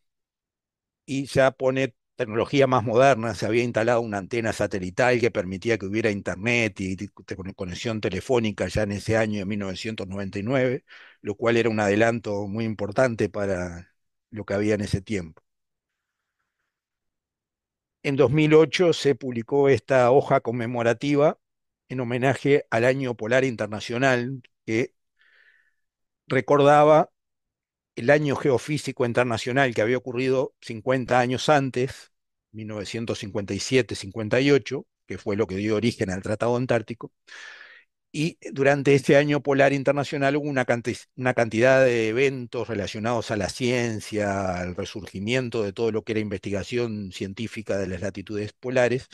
y ya pone tecnología más moderna, se había instalado una antena satelital que permitía que hubiera internet y conexión telefónica ya en ese año de 1999, lo cual era un adelanto muy importante para lo que había en ese tiempo. En 2008 se publicó esta hoja conmemorativa en homenaje al Año Polar Internacional que recordaba el Año Geofísico Internacional que había ocurrido 50 años antes 1957-58, que fue lo que dio origen al Tratado Antártico. Y durante este año polar internacional hubo una, cantidad de eventos relacionados a la ciencia, al resurgimiento de todo lo que era investigación científica de las latitudes polares.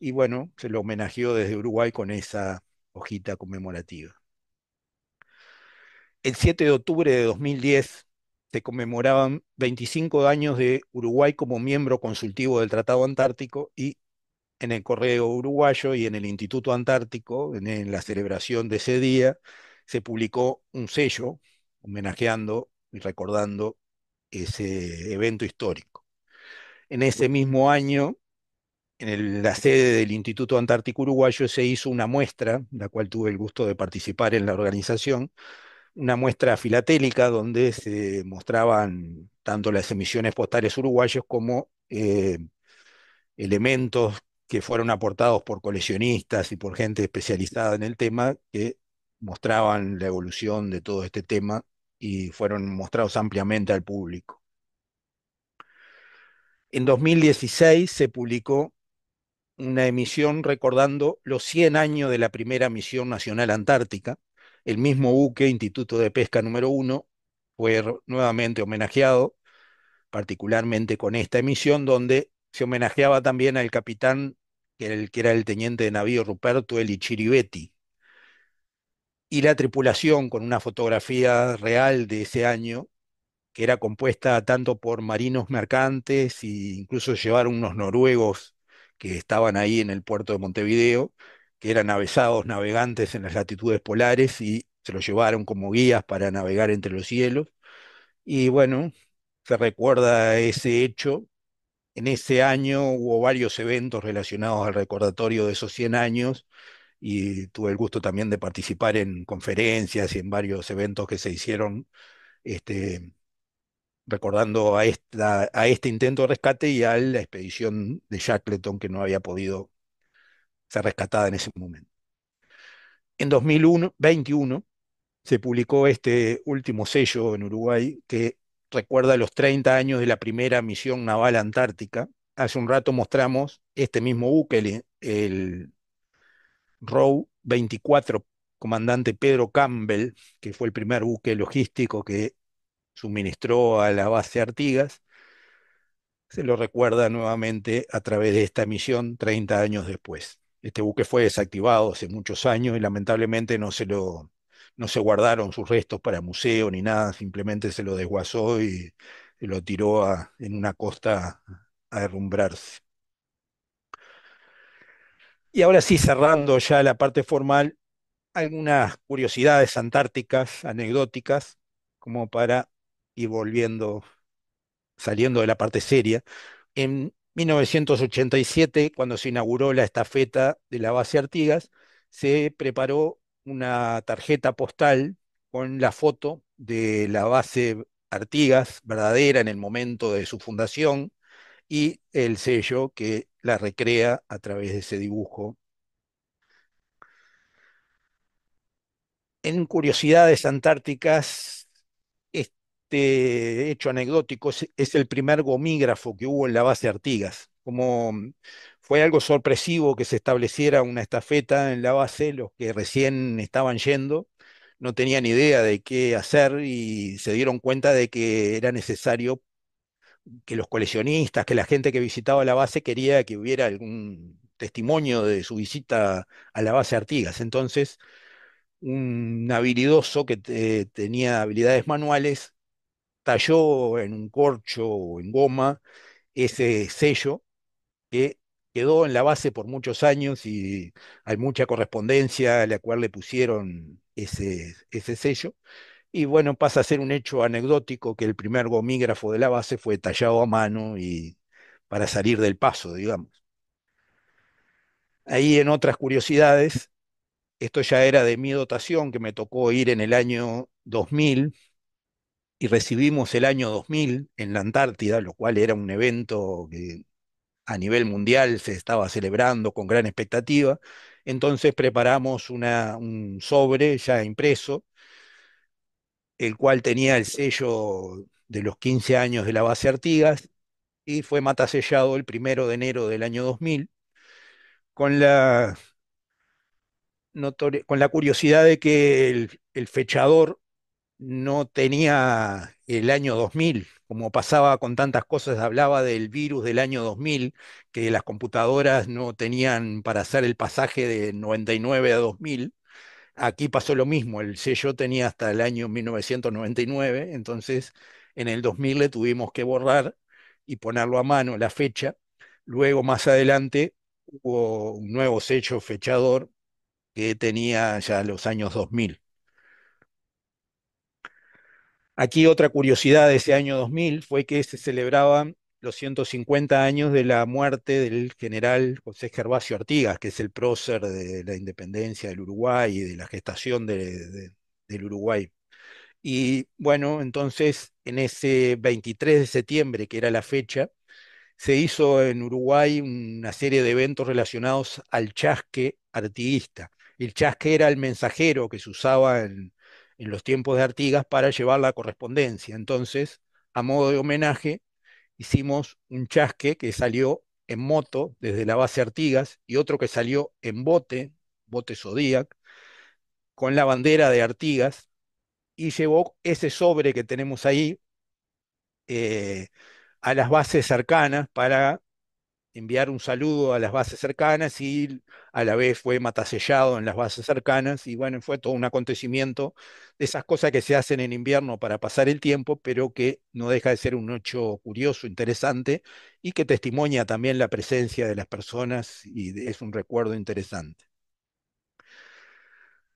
Y bueno, se lo homenajeó desde Uruguay con esa hojita conmemorativa. El 7 de octubre de 2010, se conmemoraban 25 años de Uruguay como miembro consultivo del Tratado Antártico y en el Correo Uruguayo y en el Instituto Antártico, en, la celebración de ese día, se publicó un sello homenajeando y recordando ese evento histórico. En ese mismo año, en la sede del Instituto Antártico Uruguayo se hizo una muestra, la cual tuve el gusto de participar en la organización, una muestra filatélica donde se mostraban tanto las emisiones postales uruguayas como eh, elementos que fueron aportados por coleccionistas y por gente especializada en el tema que mostraban la evolución de todo este tema y fueron mostrados ampliamente al público. En 2016 se publicó una emisión recordando los 100 años de la primera misión nacional antártica, el mismo buque, Instituto de Pesca número 1, fue nuevamente homenajeado, particularmente con esta emisión, donde se homenajeaba también al capitán, que era el, teniente de navío Ruperto Elichiribeti Y la tripulación, con una fotografía real de ese año, que era compuesta tanto por marinos mercantes e incluso llevaron unos noruegos que estaban ahí en el puerto de Montevideo, que eran avesados navegantes en las latitudes polares y se los llevaron como guías para navegar entre los cielos. Y bueno, se recuerda ese hecho. En ese año hubo varios eventos relacionados al recordatorio de esos 100 años y tuve el gusto también de participar en conferencias y en varios eventos que se hicieron este, recordando a, esta, a este intento de rescate y a la expedición de Shackleton que no había podido se rescatada en ese momento. En 2021 se publicó este último sello en Uruguay que recuerda los 30 años de la primera misión naval antártica. Hace un rato mostramos este mismo buque, el, el ROW 24, comandante Pedro Campbell, que fue el primer buque logístico que suministró a la base Artigas. Se lo recuerda nuevamente a través de esta misión 30 años después. Este buque fue desactivado hace muchos años y lamentablemente no se lo no se guardaron sus restos para museo ni nada, simplemente se lo desguazó y, lo tiró en una costa a derrumbrarse. Y ahora sí, cerrando ya la parte formal, algunas curiosidades antárticas, anecdóticas, como para ir volviendo, saliendo de la parte seria. En 1987, cuando se inauguró la estafeta de la base Artigas, se preparó una tarjeta postal con la foto de la base Artigas verdadera en el momento de su fundación y el sello que la recrea a través de ese dibujo. En Curiosidades Antárticas este hecho anecdótico es, el primer gomígrafo que hubo en la base Artigas. Como mm, fue algo sorpresivo que se estableciera una estafeta en la base, los que recién estaban yendo no tenían idea de qué hacer y se dieron cuenta de que era necesario que los coleccionistas, que la gente que visitaba la base quería que hubiera algún testimonio de su visita a la base Artigas. Entonces, un habilidoso que tenía habilidades manuales talló en un corcho o en goma ese sello que quedó en la base por muchos años y hay mucha correspondencia a la cual le pusieron ese, ese sello. Y bueno, pasa a ser un hecho anecdótico que el primer gomígrafo de la base fue tallado a mano y para salir del paso, digamos. Ahí en otras curiosidades, esto ya era de mi dotación, que me tocó ir en el año 2000 y recibimos el año 2000 en la Antártida, lo cual era un evento que a nivel mundial se estaba celebrando con gran expectativa. Entonces preparamos una, un sobre ya impreso, el cual tenía el sello de los 15 años de la base Artigas y fue matasellado el primero de enero del año 2000 con la, con la curiosidad de que el fechador no tenía el año 2000, como pasaba con tantas cosas, hablaba del virus del año 2000, que las computadoras no tenían para hacer el pasaje de 99 a 2000. Aquí pasó lo mismo, el sello tenía hasta el año 1999, entonces en el 2000 le tuvimos que borrar y ponerlo a mano la fecha. Luego más adelante hubo un nuevo sello fechador que tenía ya los años 2000. Aquí otra curiosidad de ese año 2000 fue que se celebraban los 150 años de la muerte del general José Gervasio Artigas, que es el prócer de la independencia del Uruguay y de la gestación del Uruguay. Y bueno, entonces en ese 23 de septiembre, que era la fecha, se hizo en Uruguay una serie de eventos relacionados al chasque artiguista. El chasque era el mensajero que se usaba en, en los tiempos de Artigas para llevar la correspondencia. Entonces, a modo de homenaje, hicimos un chasque que salió en moto desde la base Artigas y otro que salió en bote, bote Zodiac, con la bandera de Artigas y llevó ese sobre que tenemos ahí eh, a las bases cercanas para enviar un saludo a las bases cercanas y a la vez fue matasellado en las bases cercanas y bueno, fue todo un acontecimiento de esas cosas que se hacen en invierno para pasar el tiempo, pero que no deja de ser un hecho curioso, interesante y que testimonia también la presencia de las personas y es un recuerdo interesante.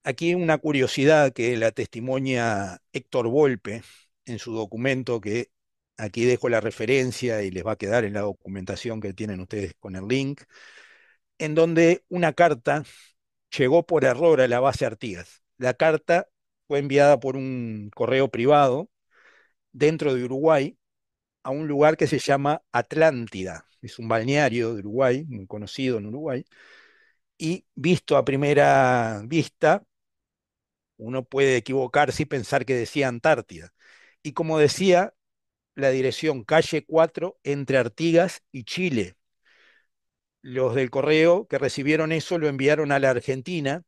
Aquí una curiosidad que la testimonia Héctor Volpe en su documento que Aquí dejo la referencia y les va a quedar en la documentación que tienen ustedes con el link, en donde una carta llegó por error a la base Artigas. La carta fue enviada por un correo privado dentro de Uruguay a un lugar que se llama Atlántida. Es un balneario de Uruguay, muy conocido en Uruguay. Y visto a primera vista, uno puede equivocarse y pensar que decía Antártida. Y como decía, la dirección calle 4 entre Artigas y Chile. Los del correo que recibieron eso lo enviaron a la Argentina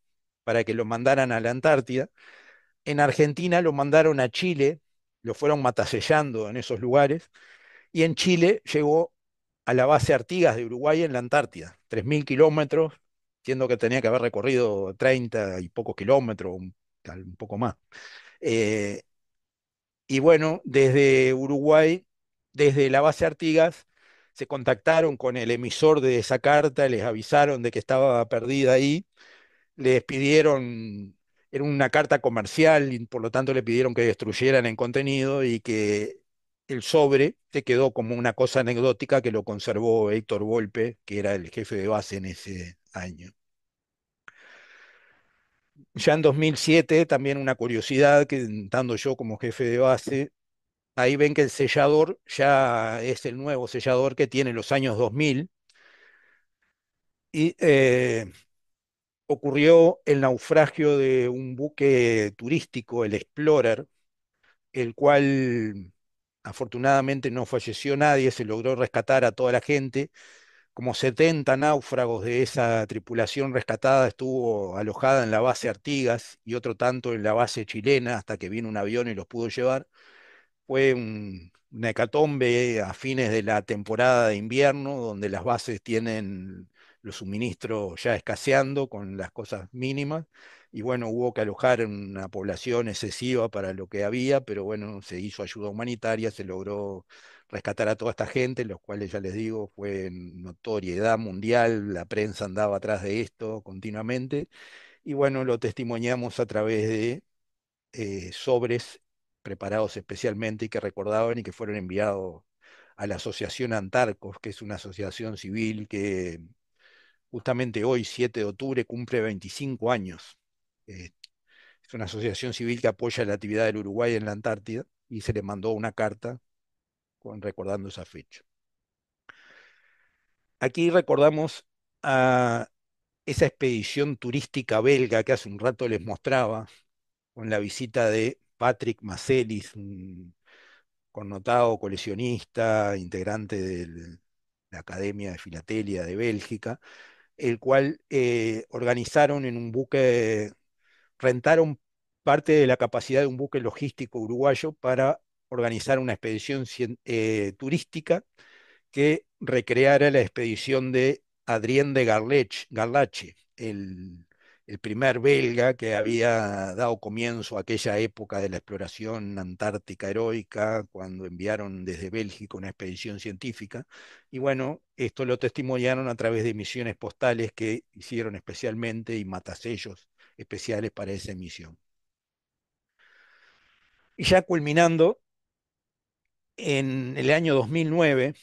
para que lo mandaran a la Antártida. En Argentina lo mandaron a Chile, lo fueron matasellando en esos lugares. Y en Chile llegó a la base Artigas de Uruguay en la Antártida, 3.000 kilómetros, siendo que tenía que haber recorrido 30 y pocos kilómetros, un, poco más. Eh, y bueno, desde Uruguay, desde la base Artigas, se contactaron con el emisor de esa carta, les avisaron de que estaba perdida ahí, les pidieron, era una carta comercial, y por lo tanto le pidieron que destruyeran el contenido y que el sobre se quedó como una cosa anecdótica que lo conservó Héctor Volpe, que era el jefe de base en ese año ya en 2007, también una curiosidad, que dando yo como jefe de base, ahí ven que el sellador ya es el nuevo sellador que tiene los años 2000. Y eh, ocurrió el naufragio de un buque turístico, el Explorer, el cual afortunadamente no falleció nadie, se logró rescatar a toda la gente como 70 náufragos de esa tripulación rescatada estuvo alojada en la base Artigas y otro tanto en la base chilena hasta que vino un avión y los pudo llevar. Fue un, una hecatombe a fines de la temporada de invierno, donde las bases tienen los suministros ya escaseando con las cosas mínimas. Y bueno, hubo que alojar una población excesiva para lo que había, pero bueno, se hizo ayuda humanitaria, se logró rescatar a toda esta gente, los cuales ya les digo, fue notoriedad mundial, la prensa andaba atrás de esto continuamente, y bueno, lo testimoniamos a través de eh, sobres preparados especialmente y que recordaban y que fueron enviados a la Asociación Antarcos, que es una asociación civil que justamente hoy, 7 de octubre, cumple 25 años. Eh, es una asociación civil que apoya la actividad del Uruguay en la Antártida y se le mandó una carta recordando esa fecha. Aquí recordamos a esa expedición turística belga que hace un rato les mostraba, con la visita de Patrick Macelis, un connotado coleccionista, integrante de la Academia de Filatelia de Bélgica, el cual eh, organizaron en un buque, rentaron parte de la capacidad de un buque logístico uruguayo para organizar una expedición eh, turística que recreara la expedición de Adrien de Garlache, el, el, primer belga que había dado comienzo a aquella época de la exploración antártica heroica, cuando enviaron desde Bélgica una expedición científica. Y bueno, esto lo testimoniaron a través de misiones postales que hicieron especialmente y matasellos especiales para esa misión. Y ya culminando, en el año 2009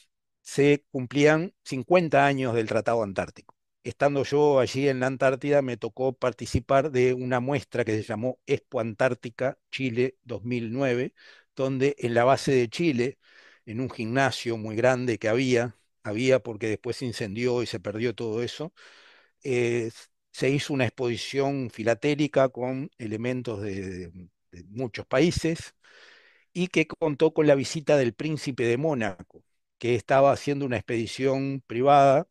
se cumplían 50 años del Tratado Antártico. Estando yo allí en la Antártida, me tocó participar de una muestra que se llamó Expo Antártica Chile 2009, donde en la base de Chile, en un gimnasio muy grande que había, había porque después se incendió y se perdió todo eso, eh, se hizo una exposición filatélica con elementos de muchos países, y que contó con la visita del príncipe de Mónaco, que estaba haciendo una expedición privada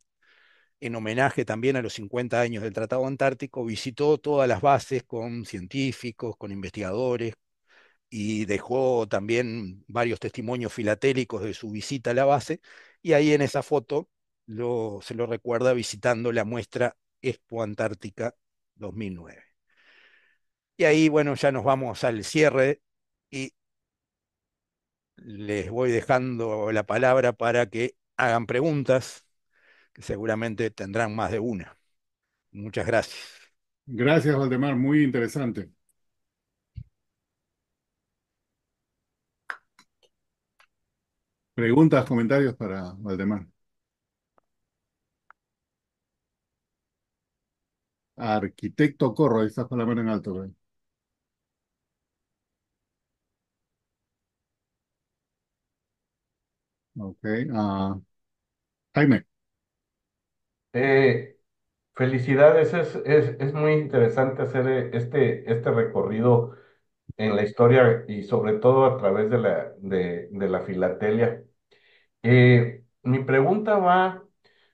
en homenaje también a los 50 años del Tratado Antártico, visitó todas las bases con científicos, con investigadores, y dejó también varios testimonios filatélicos de su visita a la base, y ahí en esa foto se lo recuerda visitando la muestra Expo Antártica 2009. Y ahí, bueno, ya nos vamos al cierre y les voy dejando la palabra para que hagan preguntas, que seguramente tendrán más de una. Muchas gracias. Gracias, Valdemar, muy interesante. Preguntas, comentarios para Valdemar. Arquitecto Corro, ahí estás en alto. Ok. Ah, Jaime. Eh, felicidades, es, muy interesante hacer eh, este, este recorrido en la historia y sobre todo a través de la, de, la filatelia. Eh, mi pregunta va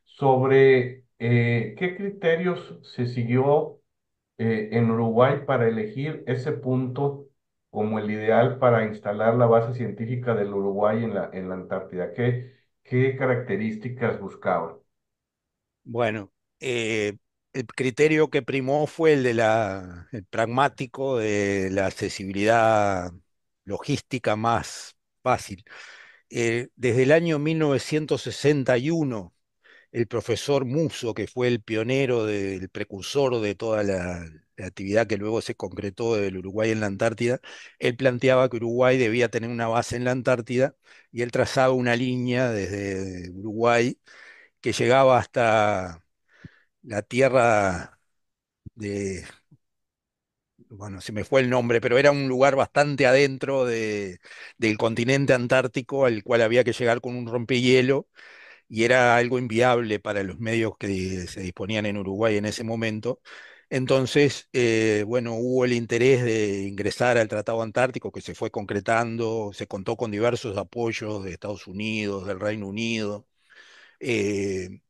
sobre qué criterios se siguió en Uruguay para elegir ese punto como el ideal para instalar la base científica del Uruguay en la, en la Antártida? ¿Qué, qué características buscaban? Bueno, eh, el criterio que primó fue el de la, pragmático de la accesibilidad logística más fácil. Eh, desde el año 1961 el profesor Muso, que fue el pionero, el precursor de toda la, actividad que luego se concretó del Uruguay en la Antártida, él planteaba que Uruguay debía tener una base en la Antártida y él trazaba una línea desde Uruguay que llegaba hasta la tierra de... Bueno, se me fue el nombre, pero era un lugar bastante adentro del continente antártico al cual había que llegar con un rompehielo y era algo inviable para los medios que se disponían en Uruguay en ese momento. Entonces, eh, bueno, hubo el interés de ingresar al Tratado Antártico que se fue concretando, se contó con diversos apoyos de Estados Unidos, del Reino Unido, eh,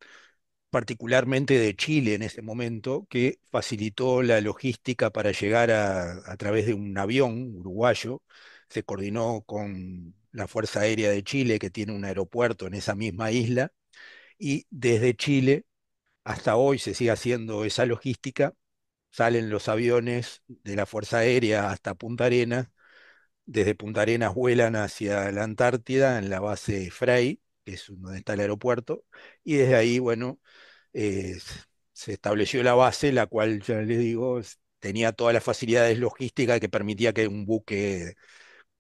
particularmente de Chile en ese momento, que facilitó la logística para llegar a través de un avión uruguayo, se coordinó con la Fuerza Aérea de Chile, que tiene un aeropuerto en esa misma isla, y desde Chile hasta hoy se sigue haciendo esa logística, salen los aviones de la Fuerza Aérea hasta Punta Arenas, desde Punta Arenas vuelan hacia la Antártida en la base Frey, que es donde está el aeropuerto, y desde ahí, bueno, eh, se estableció la base, la cual, ya les digo, tenía todas las facilidades logísticas que permitía que un buque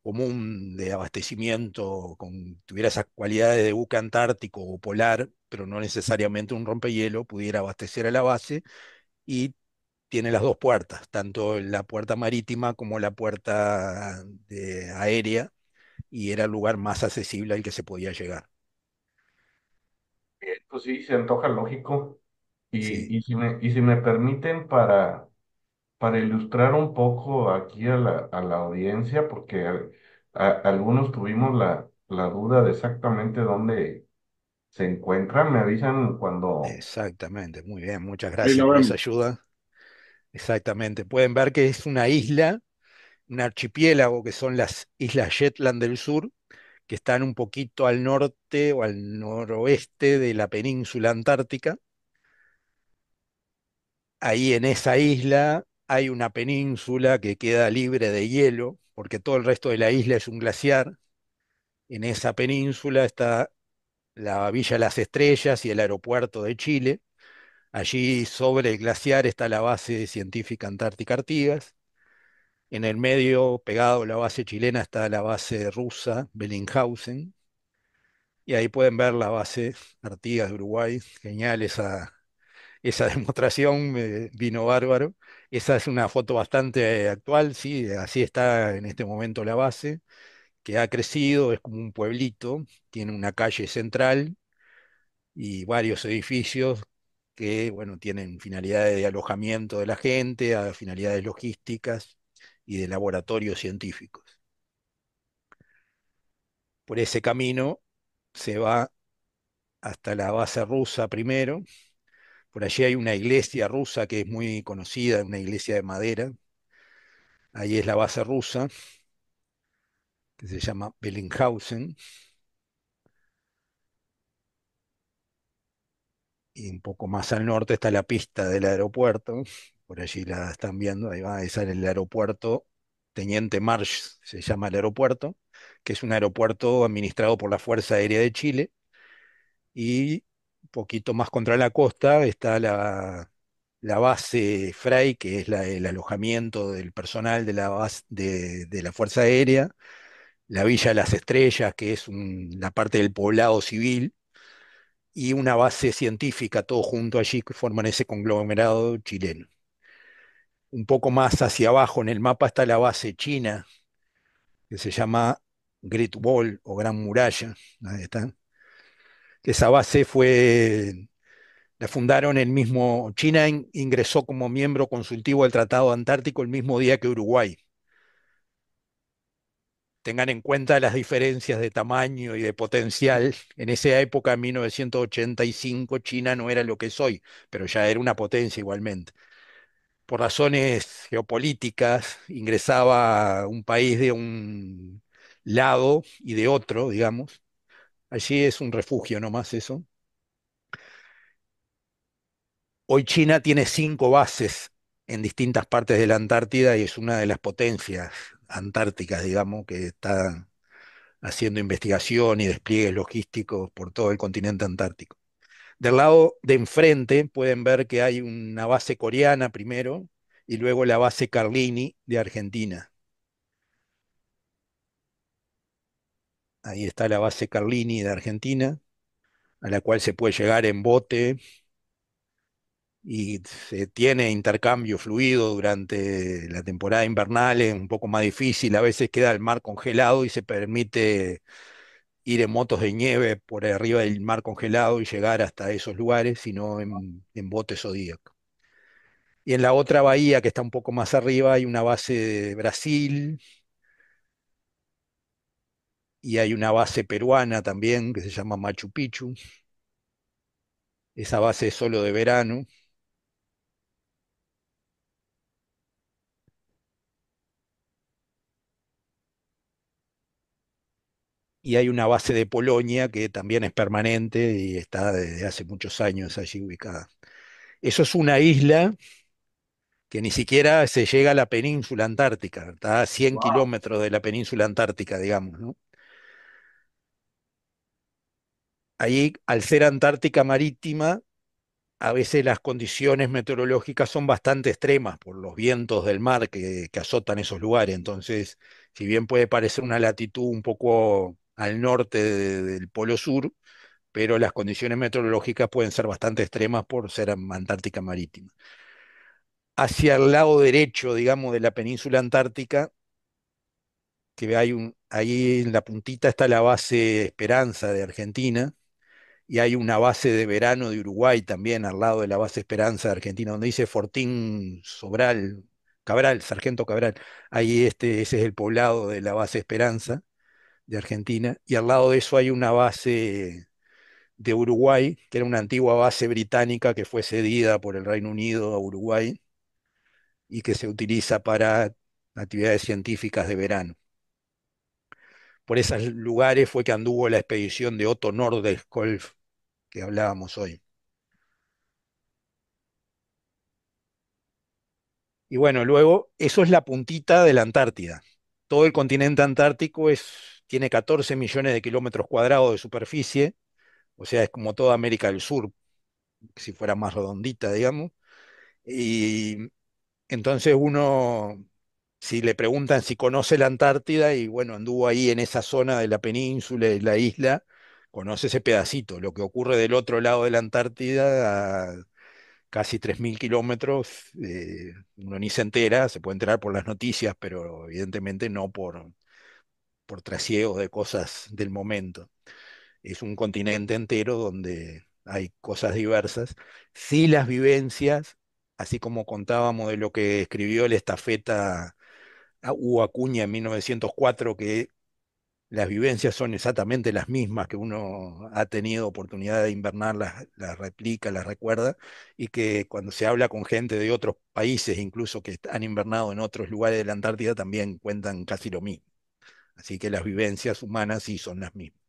común de abastecimiento, con, tuviera esas cualidades de buque antártico o polar, pero no necesariamente un rompehielo, pudiera abastecer a la base y tiene las dos puertas, tanto la puerta marítima como la puerta de, aérea, y era el lugar más accesible al que se podía llegar. Pues sí, se antoja lógico. Y, y si me permiten para, para ilustrar un poco aquí a la, audiencia, porque algunos tuvimos la, la duda de exactamente dónde se encuentran, me avisan cuando... Exactamente, muy bien, muchas gracias por esa ayuda. Exactamente, pueden ver que es una isla, un archipiélago que son las Islas Shetland del Sur, que están un poquito al norte o al noroeste de la península antártica. Ahí en esa isla hay una península que queda libre de hielo, porque todo el resto de la isla es un glaciar. En esa península está la Villa Las Estrellas y el aeropuerto de Chile. Allí sobre el glaciar está la base científica Antártica Artigas. En el medio, pegado a la base chilena, está la base rusa Bellinghausen. Y ahí pueden ver la base Artigas de Uruguay. Genial esa, [LAUGHS] demostración, vino bárbaro. Esa es una foto bastante actual, sí, así está en este momento la base, que ha crecido, es como un pueblito, tiene una calle central y varios edificios que, bueno, tienen finalidades de alojamiento de la gente, a finalidades logísticas y de laboratorios científicos. Por ese camino se va hasta la base rusa primero, por allí hay una iglesia rusa que es muy conocida, una iglesia de madera. Ahí es la base rusa, que se llama Bellinghausen. Y un poco más al norte está la pista del aeropuerto. Por allí la están viendo, ahí va, a estar el aeropuerto Teniente Marsh, se llama el aeropuerto, que es un aeropuerto administrado por la Fuerza Aérea de Chile y poquito más contra la costa está la, base Fray, que es el alojamiento del personal de la, de, la Fuerza Aérea, la Villa de las Estrellas, que es la parte del poblado civil, y una base científica, todo junto allí, que forman ese conglomerado chileno. Un poco más hacia abajo en el mapa está la base china, que se llama Great Wall o Gran Muralla. Ahí están esa base fue, la fundaron el mismo, China ingresó como miembro consultivo del Tratado Antártico el mismo día que Uruguay. Tengan en cuenta las diferencias de tamaño y de potencial. En esa época, en 1985, China no era lo que es hoy, pero ya era una potencia igualmente por razones geopolíticas, ingresaba un país de un lado y de otro, digamos, Allí es un refugio nomás eso. Hoy China tiene cinco bases en distintas partes de la Antártida y es una de las potencias antárticas, digamos, que está haciendo investigación y despliegues logísticos por todo el continente antártico. Del lado de enfrente pueden ver que hay una base coreana primero y luego la base Carlini de Argentina. Ahí está la base Carlini de Argentina, a la cual se puede llegar en bote y se tiene intercambio fluido durante la temporada invernal, es un poco más difícil, a veces queda el mar congelado y se permite ir en motos de nieve por arriba del mar congelado y llegar hasta esos lugares, sino en, bote zodíaco. Y en la otra bahía, que está un poco más arriba, hay una base de Brasil, y hay una base peruana también que se llama Machu Picchu. Esa base es solo de verano. Y hay una base de Polonia que también es permanente y está desde hace muchos años allí ubicada. Eso es una isla que ni siquiera se llega a la península antártica, está a 100 kilómetros de la península antártica, digamos, ¿no? Ahí, al ser Antártica marítima, a veces las condiciones meteorológicas son bastante extremas por los vientos del mar que, azotan esos lugares. Entonces, si bien puede parecer una latitud un poco al norte del Polo Sur, pero las condiciones meteorológicas pueden ser bastante extremas por ser Antártica marítima. Hacia el lado derecho, digamos, de la península antártica, que hay ahí en la puntita está la base Esperanza de Argentina, y hay una base de verano de Uruguay también al lado de la base Esperanza de Argentina, donde dice Fortín Sobral, Cabral, Sargento Cabral. Ahí este, ese es el poblado de la base Esperanza de Argentina, y al lado de eso hay una base de Uruguay, que era una antigua base británica que fue cedida por el Reino Unido a Uruguay y que se utiliza para actividades científicas de verano. Por esos lugares fue que anduvo la expedición de Otto Nordeskolf que hablábamos hoy. Y bueno, luego, eso es la puntita de la Antártida. Todo el continente antártico es, tiene 14 millones de kilómetros cuadrados de superficie, o sea, es como toda América del Sur, si fuera más redondita, digamos. Y entonces uno, si le preguntan si conoce la Antártida, y bueno, anduvo ahí en esa zona de la península y la isla, conoce ese pedacito. Lo que ocurre del otro lado de la Antártida, a casi 3.000 kilómetros, eh, uno ni se entera, se puede enterar por las noticias, pero evidentemente no por, por de cosas del momento. Es un continente entero donde hay cosas diversas. Sí las vivencias, así como contábamos de lo que escribió el estafeta Hugo Acuña en 1904, que las vivencias son exactamente las mismas que uno ha tenido oportunidad de invernar, las, replica, las recuerda, y que cuando se habla con gente de otros países, incluso que han invernado en otros lugares de la Antártida, también cuentan casi lo mismo. Así que las vivencias humanas sí son las mismas.